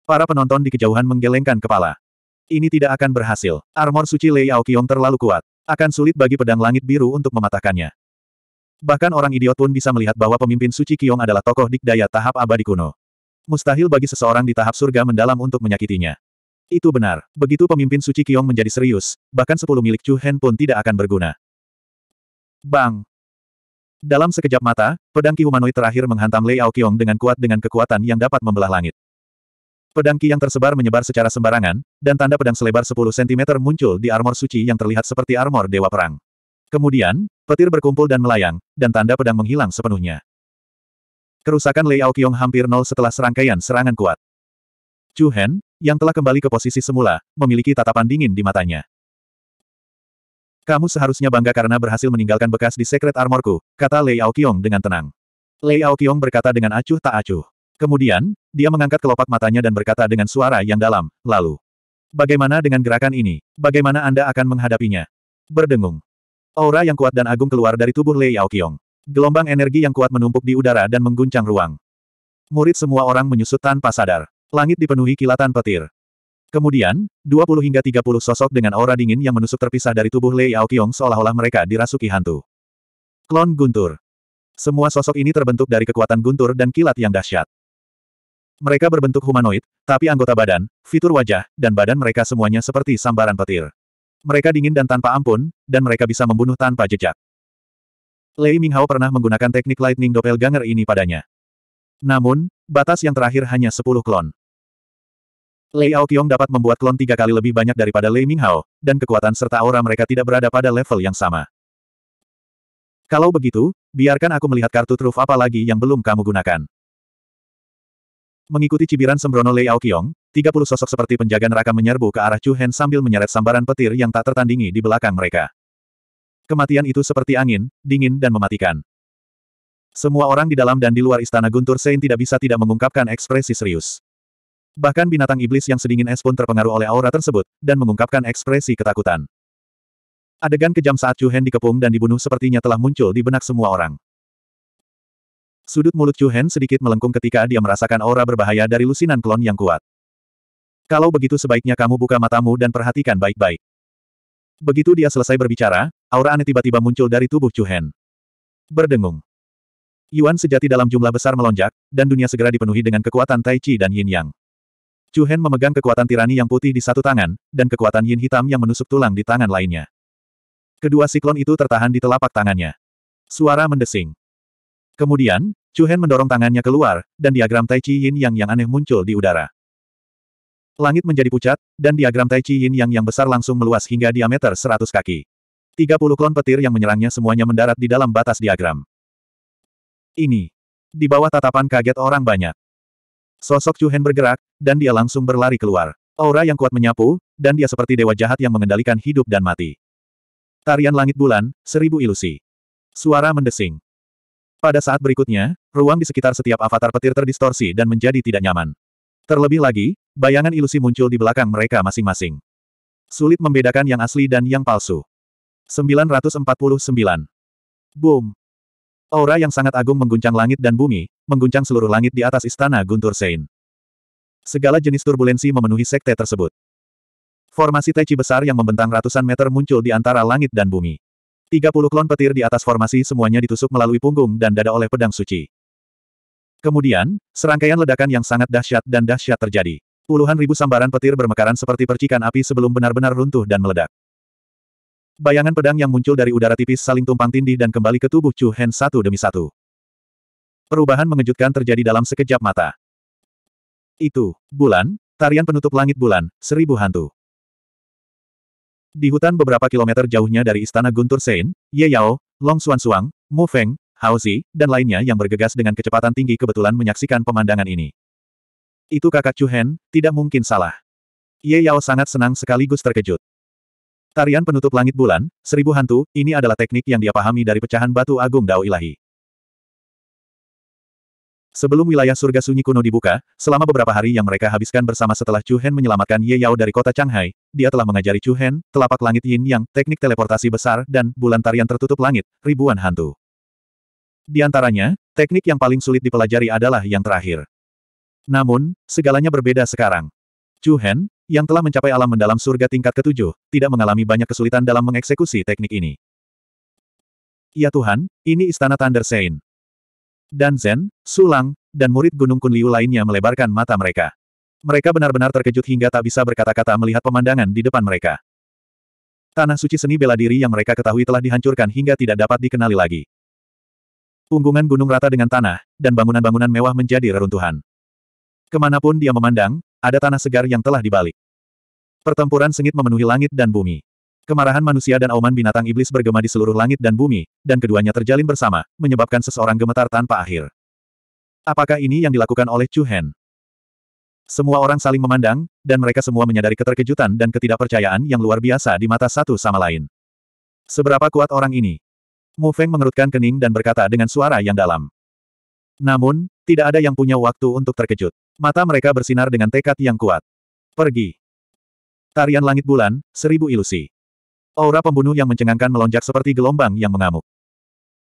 Para penonton di kejauhan menggelengkan kepala. Ini tidak akan berhasil. Armor suci Lei Aoqiong terlalu kuat. Akan sulit bagi pedang langit biru untuk mematahkannya. Bahkan orang idiot pun bisa melihat bahwa pemimpin suci Kiong adalah tokoh dikdaya tahap abadi kuno. Mustahil bagi seseorang di tahap surga mendalam untuk menyakitinya. Itu benar. Begitu pemimpin suci Kiong menjadi serius, bahkan sepuluh milik Chu Hen pun tidak akan berguna. Bang! Dalam sekejap mata, pedang Ki humanoid terakhir menghantam Lei Ao Kyong dengan kuat dengan kekuatan yang dapat membelah langit. Pedang Ki yang tersebar menyebar secara sembarangan, dan tanda pedang selebar 10 cm muncul di armor suci yang terlihat seperti armor Dewa Perang. Kemudian, Petir berkumpul dan melayang, dan tanda pedang menghilang sepenuhnya. Kerusakan Lei Aokyong hampir nol setelah serangkaian serangan kuat. Chu Hen, yang telah kembali ke posisi semula, memiliki tatapan dingin di matanya. Kamu seharusnya bangga karena berhasil meninggalkan bekas di secret armorku, kata Lei Aokyong dengan tenang. Lei Aokyong berkata dengan acuh tak acuh. Kemudian, dia mengangkat kelopak matanya dan berkata dengan suara yang dalam, lalu. Bagaimana dengan gerakan ini? Bagaimana Anda akan menghadapinya? Berdengung. Aura yang kuat dan agung keluar dari tubuh Lei Yaoqiong. Gelombang energi yang kuat menumpuk di udara dan mengguncang ruang. Murid semua orang menyusut tanpa sadar. Langit dipenuhi kilatan petir. Kemudian, 20 hingga 30 sosok dengan aura dingin yang menusuk terpisah dari tubuh Lei Yaoqiong seolah-olah mereka dirasuki hantu. Klon Guntur. Semua sosok ini terbentuk dari kekuatan guntur dan kilat yang dahsyat. Mereka berbentuk humanoid, tapi anggota badan, fitur wajah, dan badan mereka semuanya seperti sambaran petir. Mereka dingin dan tanpa ampun, dan mereka bisa membunuh tanpa jejak. Lei Minghao pernah menggunakan teknik Lightning Doppelganger ini padanya. Namun, batas yang terakhir hanya 10 klon. Lei Aokyong dapat membuat klon tiga kali lebih banyak daripada Lei Minghao, dan kekuatan serta aura mereka tidak berada pada level yang sama. Kalau begitu, biarkan aku melihat kartu truf apa lagi yang belum kamu gunakan. Mengikuti cibiran sembrono Lei Aokyong, 30 sosok seperti penjaga neraka menyerbu ke arah Chu Hen sambil menyeret sambaran petir yang tak tertandingi di belakang mereka. Kematian itu seperti angin, dingin dan mematikan. Semua orang di dalam dan di luar istana Guntur Sein tidak bisa tidak mengungkapkan ekspresi serius. Bahkan binatang iblis yang sedingin es pun terpengaruh oleh aura tersebut, dan mengungkapkan ekspresi ketakutan. Adegan kejam saat Chu Hen dikepung dan dibunuh sepertinya telah muncul di benak semua orang. Sudut mulut Chu Hen sedikit melengkung ketika dia merasakan aura berbahaya dari lusinan klon yang kuat. Kalau begitu sebaiknya kamu buka matamu dan perhatikan baik-baik. Begitu dia selesai berbicara, aura aneh tiba-tiba muncul dari tubuh Chu Hen. Berdengung. Yuan sejati dalam jumlah besar melonjak, dan dunia segera dipenuhi dengan kekuatan Tai Chi dan Yin Yang. Chu Hen memegang kekuatan tirani yang putih di satu tangan, dan kekuatan Yin hitam yang menusuk tulang di tangan lainnya. Kedua siklon itu tertahan di telapak tangannya. Suara mendesing. Kemudian, Chu Hen mendorong tangannya keluar, dan diagram Tai Chi Yin Yang yang aneh muncul di udara. Langit menjadi pucat, dan diagram Tai Chi Yin yang yang besar langsung meluas hingga diameter 100 kaki. 30 klon petir yang menyerangnya semuanya mendarat di dalam batas diagram. Ini. Di bawah tatapan kaget orang banyak. Sosok Chu Hen bergerak, dan dia langsung berlari keluar. Aura yang kuat menyapu, dan dia seperti dewa jahat yang mengendalikan hidup dan mati. Tarian langit bulan, seribu ilusi. Suara mendesing. Pada saat berikutnya, ruang di sekitar setiap avatar petir terdistorsi dan menjadi tidak nyaman. Terlebih lagi, bayangan ilusi muncul di belakang mereka masing-masing. Sulit membedakan yang asli dan yang palsu. 949. Boom. Aura yang sangat agung mengguncang langit dan bumi, mengguncang seluruh langit di atas istana Guntur Sein. Segala jenis turbulensi memenuhi sekte tersebut. Formasi teci besar yang membentang ratusan meter muncul di antara langit dan bumi. 30 klon petir di atas formasi semuanya ditusuk melalui punggung dan dada oleh pedang suci. Kemudian, serangkaian ledakan yang sangat dahsyat dan dahsyat terjadi. Puluhan ribu sambaran petir bermekaran seperti percikan api sebelum benar-benar runtuh dan meledak. Bayangan pedang yang muncul dari udara tipis saling tumpang tindih dan kembali ke tubuh Chu Hen satu demi satu. Perubahan mengejutkan terjadi dalam sekejap mata. Itu, bulan, tarian penutup langit bulan, seribu hantu. Di hutan beberapa kilometer jauhnya dari istana Guntur Sein, Ye Yao, Long Xuan Suang, Mu Feng, Hao Zi, dan lainnya yang bergegas dengan kecepatan tinggi kebetulan menyaksikan pemandangan ini. Itu kakak Chu Hen, tidak mungkin salah. Ye Yao sangat senang sekaligus terkejut. Tarian penutup langit bulan, seribu hantu, ini adalah teknik yang dia pahami dari pecahan batu agung Dao Ilahi. Sebelum wilayah surga sunyi kuno dibuka, selama beberapa hari yang mereka habiskan bersama setelah Chu Hen menyelamatkan Ye Yao dari kota Changhai, dia telah mengajari Chu Hen, telapak langit yin yang, teknik teleportasi besar, dan bulan tarian tertutup langit, ribuan hantu. Di antaranya, teknik yang paling sulit dipelajari adalah yang terakhir. Namun, segalanya berbeda sekarang. Chu Hen, yang telah mencapai alam mendalam surga tingkat ketujuh, tidak mengalami banyak kesulitan dalam mengeksekusi teknik ini. Ya Tuhan, ini istana Thunder Sein. Dan Zen, Sulang, dan murid Gunung Kunliu lainnya melebarkan mata mereka. Mereka benar-benar terkejut hingga tak bisa berkata-kata melihat pemandangan di depan mereka. Tanah suci seni bela diri yang mereka ketahui telah dihancurkan hingga tidak dapat dikenali lagi. Punggungan gunung rata dengan tanah, dan bangunan-bangunan mewah menjadi reruntuhan. Kemanapun dia memandang, ada tanah segar yang telah dibalik. Pertempuran sengit memenuhi langit dan bumi. Kemarahan manusia dan auman binatang iblis bergema di seluruh langit dan bumi, dan keduanya terjalin bersama, menyebabkan seseorang gemetar tanpa akhir. Apakah ini yang dilakukan oleh Chu Hen? Semua orang saling memandang, dan mereka semua menyadari keterkejutan dan ketidakpercayaan yang luar biasa di mata satu sama lain. Seberapa kuat orang ini? Mu Feng mengerutkan kening dan berkata dengan suara yang dalam. Namun, tidak ada yang punya waktu untuk terkejut. Mata mereka bersinar dengan tekad yang kuat. Pergi. Tarian langit bulan, seribu ilusi. Aura pembunuh yang mencengangkan melonjak seperti gelombang yang mengamuk.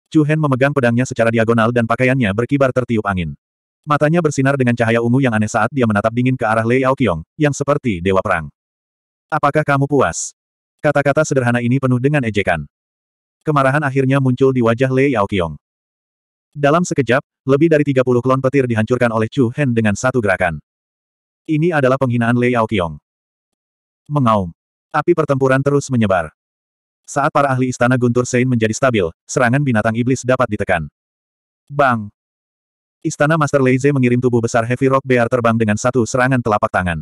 Chu Hen memegang pedangnya secara diagonal dan pakaiannya berkibar tertiup angin. Matanya bersinar dengan cahaya ungu yang aneh saat dia menatap dingin ke arah Lei Aokyong, yang seperti dewa perang. Apakah kamu puas? Kata-kata sederhana ini penuh dengan ejekan. Kemarahan akhirnya muncul di wajah Lei Aokyong. Dalam sekejap, lebih dari 30 klon petir dihancurkan oleh Chu Hen dengan satu gerakan. Ini adalah penghinaan Lei Yong. Mengaum. Api pertempuran terus menyebar. Saat para ahli istana Guntur Sein menjadi stabil, serangan binatang iblis dapat ditekan. Bang! Istana Master Lei Ze mengirim tubuh besar Heavy Rock Bear terbang dengan satu serangan telapak tangan.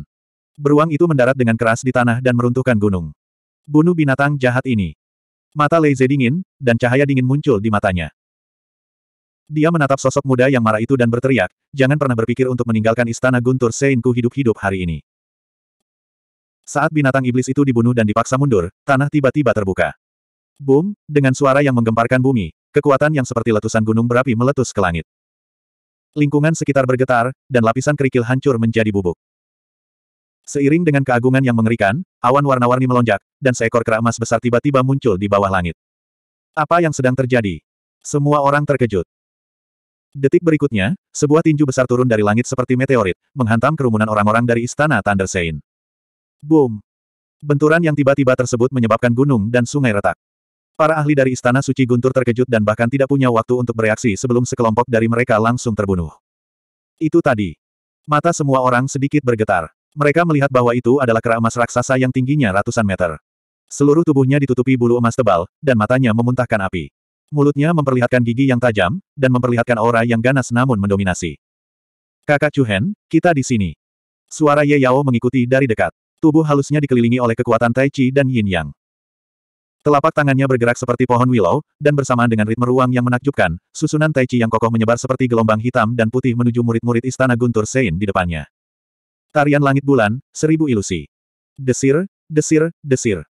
Beruang itu mendarat dengan keras di tanah dan meruntuhkan gunung. Bunuh binatang jahat ini. Mata Lei Ze dingin, dan cahaya dingin muncul di matanya. Dia menatap sosok muda yang marah itu dan berteriak, jangan pernah berpikir untuk meninggalkan istana Guntur Seinku hidup-hidup hari ini. Saat binatang iblis itu dibunuh dan dipaksa mundur, tanah tiba-tiba terbuka. Boom, dengan suara yang menggemparkan bumi, kekuatan yang seperti letusan gunung berapi meletus ke langit. Lingkungan sekitar bergetar, dan lapisan kerikil hancur menjadi bubuk. Seiring dengan keagungan yang mengerikan, awan warna-warni melonjak, dan seekor kera emas besar tiba-tiba muncul di bawah langit. Apa yang sedang terjadi? Semua orang terkejut. Detik berikutnya, sebuah tinju besar turun dari langit seperti meteorit, menghantam kerumunan orang-orang dari istana Thunder Sein. Boom! Benturan yang tiba-tiba tersebut menyebabkan gunung dan sungai retak. Para ahli dari istana suci Guntur terkejut dan bahkan tidak punya waktu untuk bereaksi sebelum sekelompok dari mereka langsung terbunuh. Itu tadi. Mata semua orang sedikit bergetar. Mereka melihat bahwa itu adalah kera emas raksasa yang tingginya ratusan meter. Seluruh tubuhnya ditutupi bulu emas tebal, dan matanya memuntahkan api. Mulutnya memperlihatkan gigi yang tajam, dan memperlihatkan aura yang ganas namun mendominasi. Kakak Chuhen, kita di sini. Suara Ye Yao mengikuti dari dekat. Tubuh halusnya dikelilingi oleh kekuatan Tai Chi dan Yin Yang. Telapak tangannya bergerak seperti pohon willow, dan bersamaan dengan ritme ruang yang menakjubkan, susunan Tai Chi yang kokoh menyebar seperti gelombang hitam dan putih menuju murid-murid istana Guntur Sein di depannya. Tarian langit bulan, seribu ilusi. Desir, desir, desir.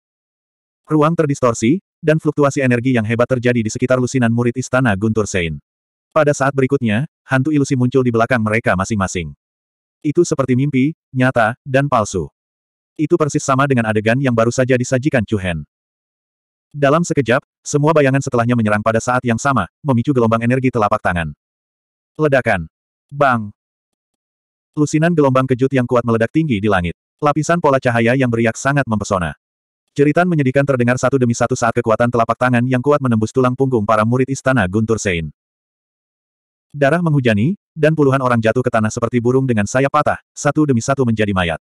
Ruang terdistorsi, dan fluktuasi energi yang hebat terjadi di sekitar lusinan murid istana Guntur Sein. Pada saat berikutnya, hantu ilusi muncul di belakang mereka masing-masing. Itu seperti mimpi, nyata, dan palsu. Itu persis sama dengan adegan yang baru saja disajikan Chu Hen. Dalam sekejap, semua bayangan setelahnya menyerang pada saat yang sama, memicu gelombang energi telapak tangan. Ledakan. Bang. Lusinan gelombang kejut yang kuat meledak tinggi di langit. Lapisan pola cahaya yang beriak sangat mempesona. Ceritan menyedihkan terdengar satu demi satu saat kekuatan telapak tangan yang kuat menembus tulang punggung para murid istana Guntur Sein. Darah menghujani, dan puluhan orang jatuh ke tanah seperti burung dengan sayap patah, satu demi satu menjadi mayat.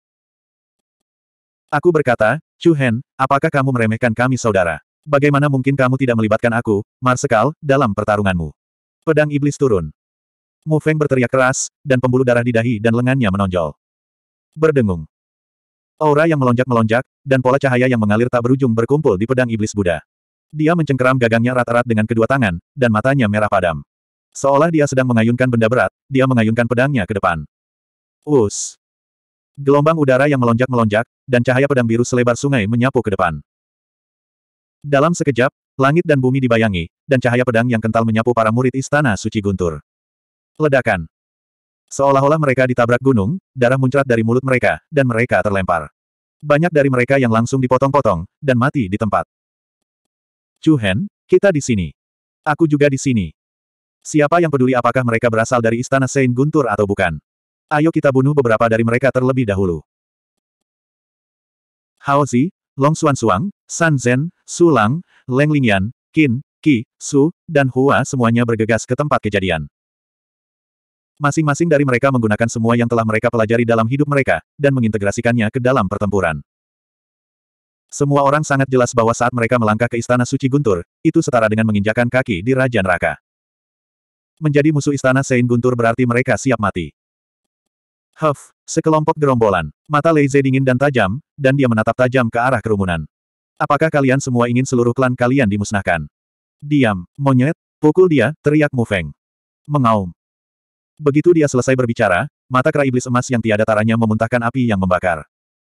Aku berkata, Chu Hen, apakah kamu meremehkan kami saudara? Bagaimana mungkin kamu tidak melibatkan aku, Marsekal, dalam pertarunganmu? Pedang iblis turun. Mu Feng berteriak keras, dan pembuluh darah di dahi dan lengannya menonjol. Berdengung. Aura yang melonjak-melonjak, dan pola cahaya yang mengalir tak berujung berkumpul di pedang iblis Buddha. Dia mencengkeram gagangnya rata-rat dengan kedua tangan, dan matanya merah padam. Seolah dia sedang mengayunkan benda berat, dia mengayunkan pedangnya ke depan. Us! Gelombang udara yang melonjak-melonjak, dan cahaya pedang biru selebar sungai menyapu ke depan. Dalam sekejap, langit dan bumi dibayangi, dan cahaya pedang yang kental menyapu para murid istana suci guntur. Ledakan. Seolah-olah mereka ditabrak gunung, darah muncrat dari mulut mereka, dan mereka terlempar. Banyak dari mereka yang langsung dipotong-potong, dan mati di tempat. Chu Hen, kita di sini. Aku juga di sini. Siapa yang peduli apakah mereka berasal dari istana Saint Guntur atau bukan? Ayo kita bunuh beberapa dari mereka terlebih dahulu. Hao Zi, Long Xuan Suang, San Zhen, Su Lang, Leng Lingyan, Qin, Qi, Su, dan Hua semuanya bergegas ke tempat kejadian. Masing-masing dari mereka menggunakan semua yang telah mereka pelajari dalam hidup mereka, dan mengintegrasikannya ke dalam pertempuran. Semua orang sangat jelas bahwa saat mereka melangkah ke Istana Suci Guntur, itu setara dengan menginjakan kaki di Raja Neraka. Menjadi musuh Istana Sein Guntur berarti mereka siap mati. Huff, sekelompok gerombolan. Mata Leize dingin dan tajam, dan dia menatap tajam ke arah kerumunan. Apakah kalian semua ingin seluruh klan kalian dimusnahkan? Diam, monyet, pukul dia, teriak Mu Feng. Mengaum. Begitu dia selesai berbicara, mata kera iblis emas yang tiada taranya memuntahkan api yang membakar.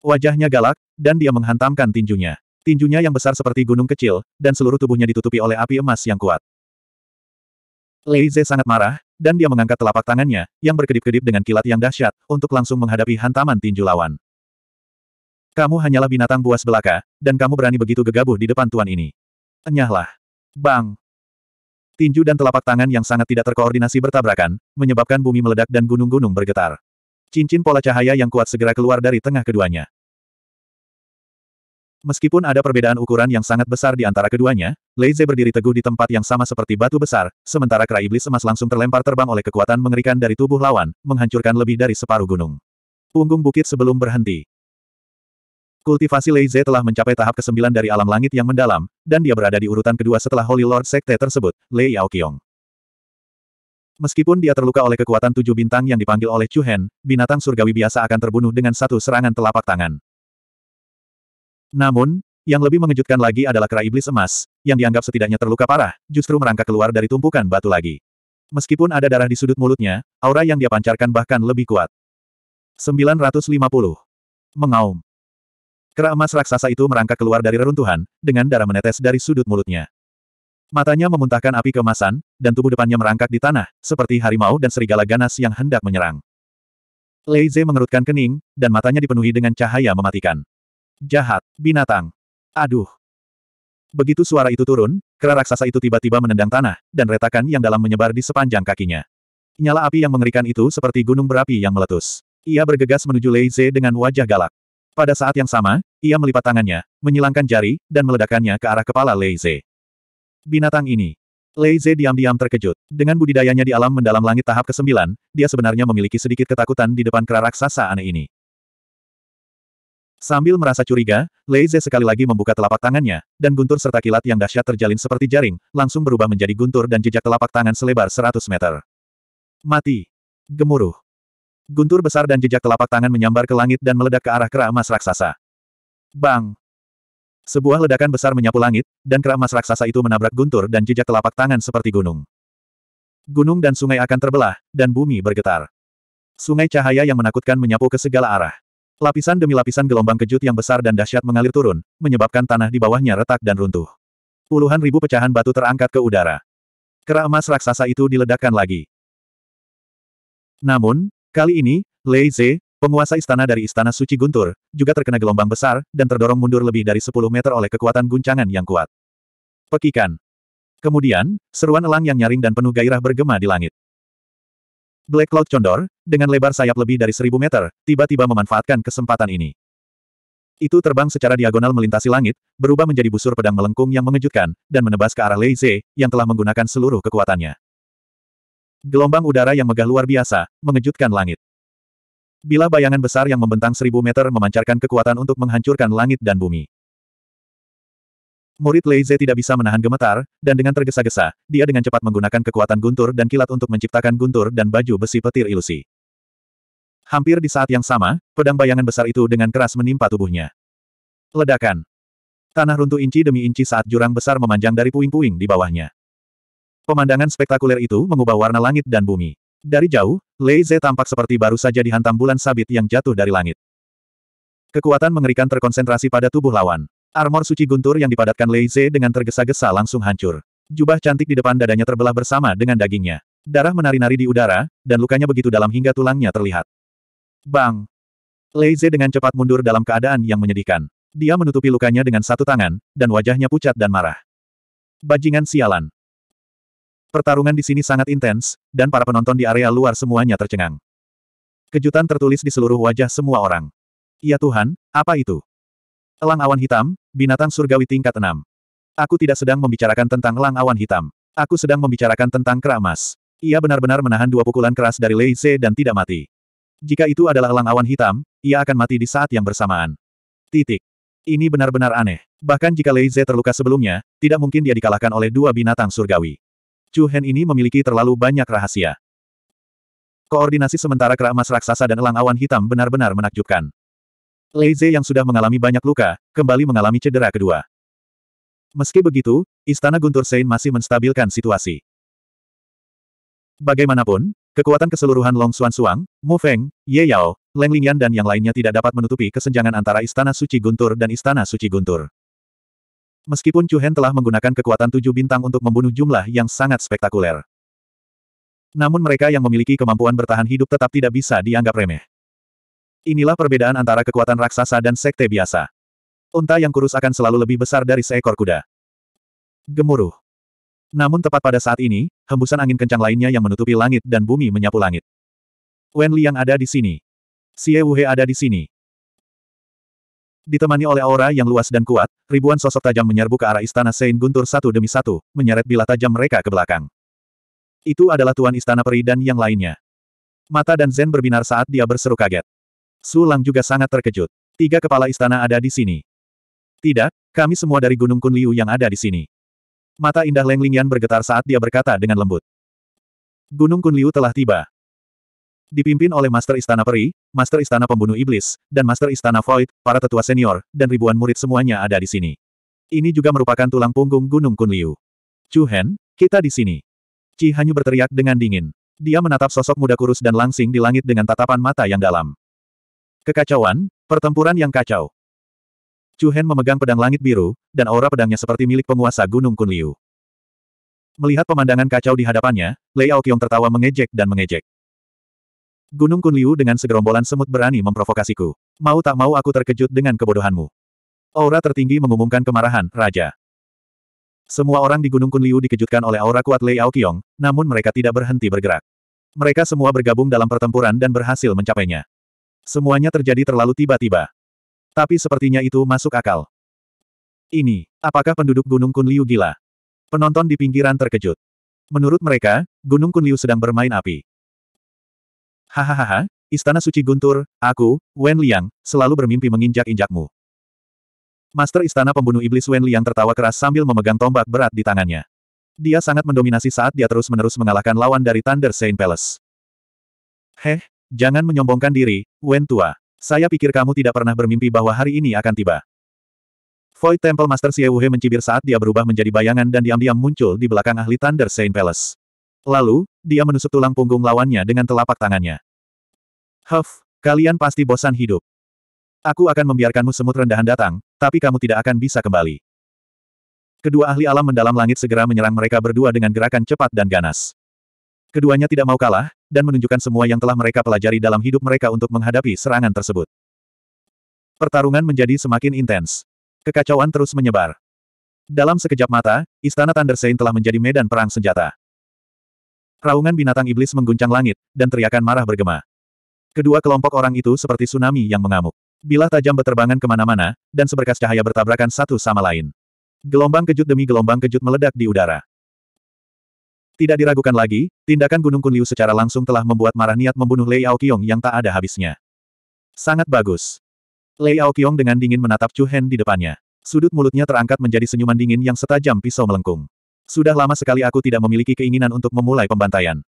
Wajahnya galak, dan dia menghantamkan tinjunya. Tinjunya yang besar seperti gunung kecil, dan seluruh tubuhnya ditutupi oleh api emas yang kuat. Lei Ze sangat marah, dan dia mengangkat telapak tangannya, yang berkedip-kedip dengan kilat yang dahsyat, untuk langsung menghadapi hantaman tinju lawan. Kamu hanyalah binatang buas belaka, dan kamu berani begitu gegabah di depan tuan ini. Enyahlah. Bang! Tinju dan telapak tangan yang sangat tidak terkoordinasi bertabrakan, menyebabkan bumi meledak dan gunung-gunung bergetar. Cincin pola cahaya yang kuat segera keluar dari tengah keduanya. Meskipun ada perbedaan ukuran yang sangat besar di antara keduanya, Leize berdiri teguh di tempat yang sama seperti batu besar, sementara kera iblis emas langsung terlempar terbang oleh kekuatan mengerikan dari tubuh lawan, menghancurkan lebih dari separuh gunung. Punggung bukit sebelum berhenti. Kultivasi Lei Ze telah mencapai tahap ke-9 dari alam langit yang mendalam, dan dia berada di urutan kedua setelah Holy Lord Sekte tersebut, Lei Yaoqiong. Meskipun dia terluka oleh kekuatan tujuh bintang yang dipanggil oleh Chu Hen, binatang surgawi biasa akan terbunuh dengan satu serangan telapak tangan. Namun, yang lebih mengejutkan lagi adalah kera iblis emas, yang dianggap setidaknya terluka parah, justru merangkak keluar dari tumpukan batu lagi. Meskipun ada darah di sudut mulutnya, aura yang dia pancarkan bahkan lebih kuat. 950. Mengaum. Kera emas raksasa itu merangkak keluar dari reruntuhan, dengan darah menetes dari sudut mulutnya. Matanya memuntahkan api kemasan, dan tubuh depannya merangkak di tanah, seperti harimau dan serigala ganas yang hendak menyerang. Lei Ze mengerutkan kening, dan matanya dipenuhi dengan cahaya mematikan. Jahat, binatang. Aduh. Begitu suara itu turun, kera raksasa itu tiba-tiba menendang tanah, dan retakan yang dalam menyebar di sepanjang kakinya. Nyala api yang mengerikan itu seperti gunung berapi yang meletus. Ia bergegas menuju Lei Ze dengan wajah galak. Pada saat yang sama, ia melipat tangannya, menyilangkan jari, dan meledakkannya ke arah kepala Lei Ze. Binatang ini. Lei Ze diam-diam terkejut. Dengan budidayanya di alam mendalam langit tahap ke-9, dia sebenarnya memiliki sedikit ketakutan di depan kera raksasa aneh ini. Sambil merasa curiga, Lei Ze sekali lagi membuka telapak tangannya, dan guntur serta kilat yang dahsyat terjalin seperti jaring, langsung berubah menjadi guntur dan jejak telapak tangan selebar 100 meter. Mati. Gemuruh. Guntur besar dan jejak telapak tangan menyambar ke langit dan meledak ke arah kera emas raksasa. Bang! Sebuah ledakan besar menyapu langit, dan kera emas raksasa itu menabrak Guntur dan jejak telapak tangan seperti gunung. Gunung dan sungai akan terbelah, dan bumi bergetar. Sungai cahaya yang menakutkan menyapu ke segala arah. Lapisan demi lapisan gelombang kejut yang besar dan dahsyat mengalir turun, menyebabkan tanah di bawahnya retak dan runtuh. Puluhan ribu pecahan batu terangkat ke udara. Kera emas raksasa itu diledakkan lagi. Namun, Kali ini, Lei Ze, penguasa istana dari Istana Suci Guntur, juga terkena gelombang besar, dan terdorong mundur lebih dari 10 meter oleh kekuatan guncangan yang kuat. Pekikan. Kemudian, seruan elang yang nyaring dan penuh gairah bergema di langit. Black Cloud condor, dengan lebar sayap lebih dari 1000 meter, tiba-tiba memanfaatkan kesempatan ini. Itu terbang secara diagonal melintasi langit, berubah menjadi busur pedang melengkung yang mengejutkan, dan menebas ke arah Lei Ze, yang telah menggunakan seluruh kekuatannya. Gelombang udara yang megah luar biasa, mengejutkan langit. Bila bayangan besar yang membentang seribu meter memancarkan kekuatan untuk menghancurkan langit dan bumi. Murid Lei Ze tidak bisa menahan gemetar, dan dengan tergesa-gesa, dia dengan cepat menggunakan kekuatan guntur dan kilat untuk menciptakan guntur dan baju besi petir ilusi. Hampir di saat yang sama, pedang bayangan besar itu dengan keras menimpa tubuhnya. Ledakan. Tanah runtuh inci demi inci saat jurang besar memanjang dari puing-puing di bawahnya. Pemandangan spektakuler itu mengubah warna langit dan bumi. Dari jauh, Lei Ze tampak seperti baru saja dihantam bulan sabit yang jatuh dari langit. Kekuatan mengerikan terkonsentrasi pada tubuh lawan. Armor suci guntur yang dipadatkan Lei Ze dengan tergesa-gesa langsung hancur. Jubah cantik di depan dadanya terbelah bersama dengan dagingnya. Darah menari-nari di udara, dan lukanya begitu dalam hingga tulangnya terlihat. Bang! Lei Ze dengan cepat mundur dalam keadaan yang menyedihkan. Dia menutupi lukanya dengan satu tangan, dan wajahnya pucat dan marah. Bajingan sialan. Pertarungan di sini sangat intens, dan para penonton di area luar semuanya tercengang. Kejutan tertulis di seluruh wajah semua orang. Ya Tuhan, apa itu? Elang awan hitam, binatang surgawi tingkat 6. Aku tidak sedang membicarakan tentang elang awan hitam. Aku sedang membicarakan tentang keramas. Ia benar-benar menahan dua pukulan keras dari Lei Ze dan tidak mati. Jika itu adalah elang awan hitam, ia akan mati di saat yang bersamaan. Titik. Ini benar-benar aneh. Bahkan jika Lei Ze terluka sebelumnya, tidak mungkin dia dikalahkan oleh dua binatang surgawi. Chu Hen ini memiliki terlalu banyak rahasia. Koordinasi sementara kerak emas raksasa dan elang awan hitam benar-benar menakjubkan. Lei Ze yang sudah mengalami banyak luka, kembali mengalami cedera kedua. Meski begitu, Istana Guntur Sein masih menstabilkan situasi. Bagaimanapun, kekuatan keseluruhan Long Xuan Suang, Mu Feng, Ye Yao, Leng Lingyan dan yang lainnya tidak dapat menutupi kesenjangan antara Istana Suci Guntur dan Istana Suci Guntur. Meskipun Chu Hen telah menggunakan kekuatan tujuh bintang untuk membunuh jumlah yang sangat spektakuler. Namun mereka yang memiliki kemampuan bertahan hidup tetap tidak bisa dianggap remeh. Inilah perbedaan antara kekuatan raksasa dan sekte biasa. Unta yang kurus akan selalu lebih besar dari seekor kuda. Gemuruh. Namun tepat pada saat ini, hembusan angin kencang lainnya yang menutupi langit dan bumi menyapu langit. Wen Li yang ada di sini. Xie Wuhe ada di sini. Ditemani oleh aura yang luas dan kuat, ribuan sosok tajam menyerbu ke arah istana Saint Guntur satu demi satu, menyeret bila tajam mereka ke belakang. Itu adalah Tuan Istana Peri dan yang lainnya. Mata dan Zen berbinar saat dia berseru kaget. Sulang juga sangat terkejut. Tiga kepala istana ada di sini. Tidak, kami semua dari Gunung Kunliu yang ada di sini. Mata indah Leng Lingyan bergetar saat dia berkata dengan lembut. Gunung Kunliu telah tiba. Dipimpin oleh Master Istana Peri, Master Istana Pembunuh Iblis, dan Master Istana Void, para tetua senior, dan ribuan murid semuanya ada di sini. Ini juga merupakan tulang punggung Gunung Kunliu. Chu Hen, kita di sini. Cihanyu Hanyu berteriak dengan dingin. Dia menatap sosok muda kurus dan langsing di langit dengan tatapan mata yang dalam. Kekacauan, pertempuran yang kacau. Chu Hen memegang pedang langit biru, dan aura pedangnya seperti milik penguasa Gunung Kunliu. Melihat pemandangan kacau di hadapannya, Lei Aokyong tertawa mengejek dan mengejek. Gunung Kunliu dengan segerombolan semut berani memprovokasiku. Mau tak mau aku terkejut dengan kebodohanmu. Aura tertinggi mengumumkan kemarahan, Raja. Semua orang di Gunung Kunliu dikejutkan oleh aura kuat Lei Aoqiong, namun mereka tidak berhenti bergerak. Mereka semua bergabung dalam pertempuran dan berhasil mencapainya. Semuanya terjadi terlalu tiba-tiba. Tapi sepertinya itu masuk akal. Ini, apakah penduduk Gunung Kunliu gila? Penonton di pinggiran terkejut. Menurut mereka, Gunung Kunliu sedang bermain api. Hahaha, Istana Suci Guntur, aku, Wen Liang, selalu bermimpi menginjak-injakmu. Master Istana Pembunuh Iblis Wen Liang tertawa keras sambil memegang tombak berat di tangannya. Dia sangat mendominasi saat dia terus-menerus mengalahkan lawan dari Thunder Saint Palace. Heh, jangan menyombongkan diri, Wen Tua. Saya pikir kamu tidak pernah bermimpi bahwa hari ini akan tiba. Void Temple Master Wuhe mencibir saat dia berubah menjadi bayangan dan diam-diam muncul di belakang ahli Thunder Saint Palace. Lalu, dia menusuk tulang punggung lawannya dengan telapak tangannya. Huff, kalian pasti bosan hidup. Aku akan membiarkanmu semut rendahan datang, tapi kamu tidak akan bisa kembali. Kedua ahli alam mendalam langit segera menyerang mereka berdua dengan gerakan cepat dan ganas. Keduanya tidak mau kalah, dan menunjukkan semua yang telah mereka pelajari dalam hidup mereka untuk menghadapi serangan tersebut. Pertarungan menjadi semakin intens. Kekacauan terus menyebar. Dalam sekejap mata, Istana Thunder Saint telah menjadi medan perang senjata. Raungan binatang iblis mengguncang langit, dan teriakan marah bergema. Kedua kelompok orang itu seperti tsunami yang mengamuk. Bilah tajam berterbangan kemana-mana, dan seberkas cahaya bertabrakan satu sama lain. Gelombang kejut demi gelombang kejut meledak di udara. Tidak diragukan lagi, tindakan Gunung Kunliu secara langsung telah membuat marah niat membunuh Lei Aoqiong yang tak ada habisnya. Sangat bagus. Lei Aoqiong dengan dingin menatap Chu Hen di depannya. Sudut mulutnya terangkat menjadi senyuman dingin yang setajam pisau melengkung. Sudah lama sekali aku tidak memiliki keinginan untuk memulai pembantaian.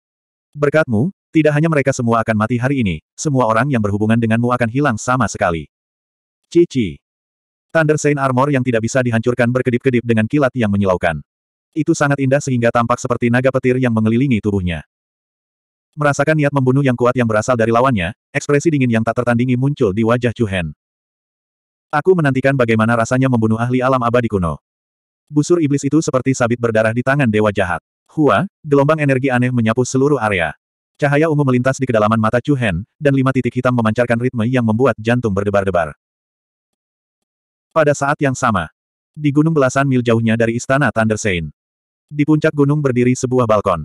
Berkatmu, tidak hanya mereka semua akan mati hari ini, semua orang yang berhubungan denganmu akan hilang sama sekali. Cici. Thunder Saint Armor yang tidak bisa dihancurkan berkedip-kedip dengan kilat yang menyilaukan. Itu sangat indah sehingga tampak seperti naga petir yang mengelilingi tubuhnya. Merasakan niat membunuh yang kuat yang berasal dari lawannya, ekspresi dingin yang tak tertandingi muncul di wajah Chu Hen. Aku menantikan bagaimana rasanya membunuh ahli alam abadi kuno. Busur iblis itu seperti sabit berdarah di tangan dewa jahat. Hua, gelombang energi aneh menyapu seluruh area. Cahaya ungu melintas di kedalaman mata Chu Hen, dan lima titik hitam memancarkan ritme yang membuat jantung berdebar-debar. Pada saat yang sama, di gunung belasan mil jauhnya dari istana Thunder Saint, Di puncak gunung berdiri sebuah balkon.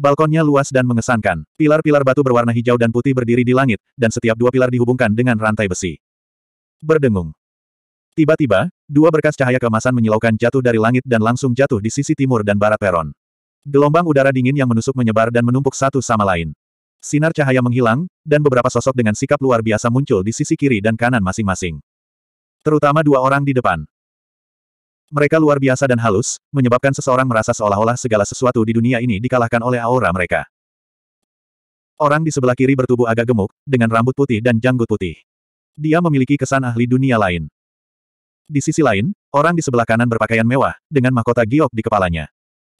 Balkonnya luas dan mengesankan. Pilar-pilar batu berwarna hijau dan putih berdiri di langit, dan setiap dua pilar dihubungkan dengan rantai besi. Berdengung. Tiba-tiba, dua berkas cahaya kemasan menyilaukan jatuh dari langit dan langsung jatuh di sisi timur dan barat peron. Gelombang udara dingin yang menusuk menyebar dan menumpuk satu sama lain. Sinar cahaya menghilang, dan beberapa sosok dengan sikap luar biasa muncul di sisi kiri dan kanan masing-masing. Terutama dua orang di depan. Mereka luar biasa dan halus, menyebabkan seseorang merasa seolah-olah segala sesuatu di dunia ini dikalahkan oleh aura mereka. Orang di sebelah kiri bertubuh agak gemuk, dengan rambut putih dan janggut putih. Dia memiliki kesan ahli dunia lain. Di sisi lain, orang di sebelah kanan berpakaian mewah, dengan mahkota giok di kepalanya.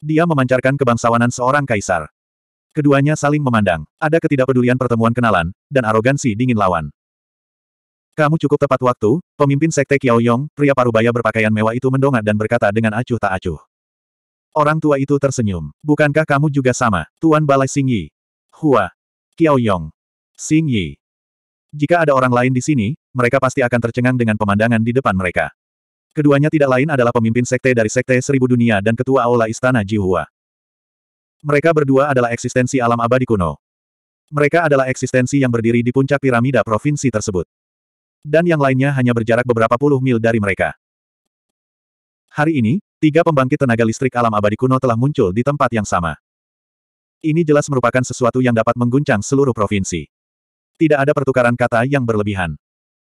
Dia memancarkan kebangsawanan seorang kaisar. Keduanya saling memandang. Ada ketidakpedulian pertemuan kenalan, dan arogansi dingin lawan. Kamu cukup tepat waktu, pemimpin sekte Kiao Yong, pria parubaya berpakaian mewah itu mendongak dan berkata dengan acuh tak acuh. Orang tua itu tersenyum. Bukankah kamu juga sama, Tuan Balai Xing Yi? Hua. Kiao Yong. Xing Yi. Jika ada orang lain di sini, mereka pasti akan tercengang dengan pemandangan di depan mereka. Keduanya tidak lain adalah pemimpin sekte dari Sekte Seribu Dunia dan Ketua Aula Istana Jihua. Mereka berdua adalah eksistensi alam abadi kuno. Mereka adalah eksistensi yang berdiri di puncak piramida provinsi tersebut. Dan yang lainnya hanya berjarak beberapa puluh mil dari mereka. Hari ini, tiga pembangkit tenaga listrik alam abadi kuno telah muncul di tempat yang sama. Ini jelas merupakan sesuatu yang dapat mengguncang seluruh provinsi. Tidak ada pertukaran kata yang berlebihan.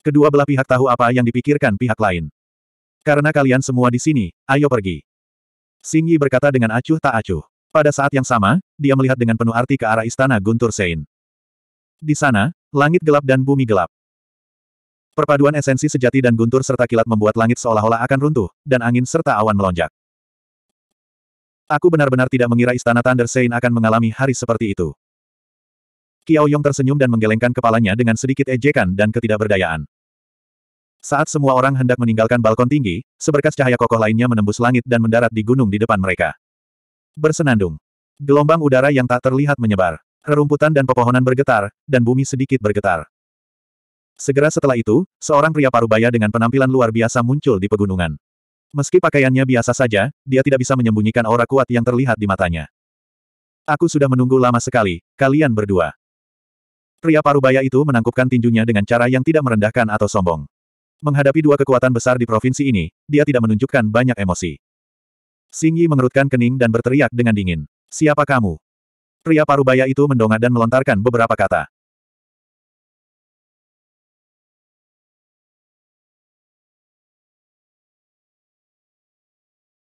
Kedua belah pihak tahu apa yang dipikirkan pihak lain. Karena kalian semua di sini, ayo pergi. Xing Yi berkata dengan acuh tak acuh. Pada saat yang sama, dia melihat dengan penuh arti ke arah istana Guntur Sein. Di sana, langit gelap dan bumi gelap. Perpaduan esensi sejati dan guntur serta kilat membuat langit seolah-olah akan runtuh, dan angin serta awan melonjak. Aku benar-benar tidak mengira istana Thunder Sein akan mengalami hari seperti itu. Kiao Yong tersenyum dan menggelengkan kepalanya dengan sedikit ejekan dan ketidakberdayaan. Saat semua orang hendak meninggalkan balkon tinggi, seberkas cahaya kokoh lainnya menembus langit dan mendarat di gunung di depan mereka. Bersenandung. Gelombang udara yang tak terlihat menyebar. Rerumputan dan pepohonan bergetar, dan bumi sedikit bergetar. Segera setelah itu, seorang pria parubaya dengan penampilan luar biasa muncul di pegunungan. Meski pakaiannya biasa saja, dia tidak bisa menyembunyikan aura kuat yang terlihat di matanya. Aku sudah menunggu lama sekali, kalian berdua. Pria parubaya itu menangkupkan tinjunya dengan cara yang tidak merendahkan atau sombong. Menghadapi dua kekuatan besar di provinsi ini, dia tidak menunjukkan banyak emosi. Xing Yi mengerutkan kening dan berteriak dengan dingin. Siapa kamu? Pria parubaya itu mendongak dan melontarkan beberapa kata.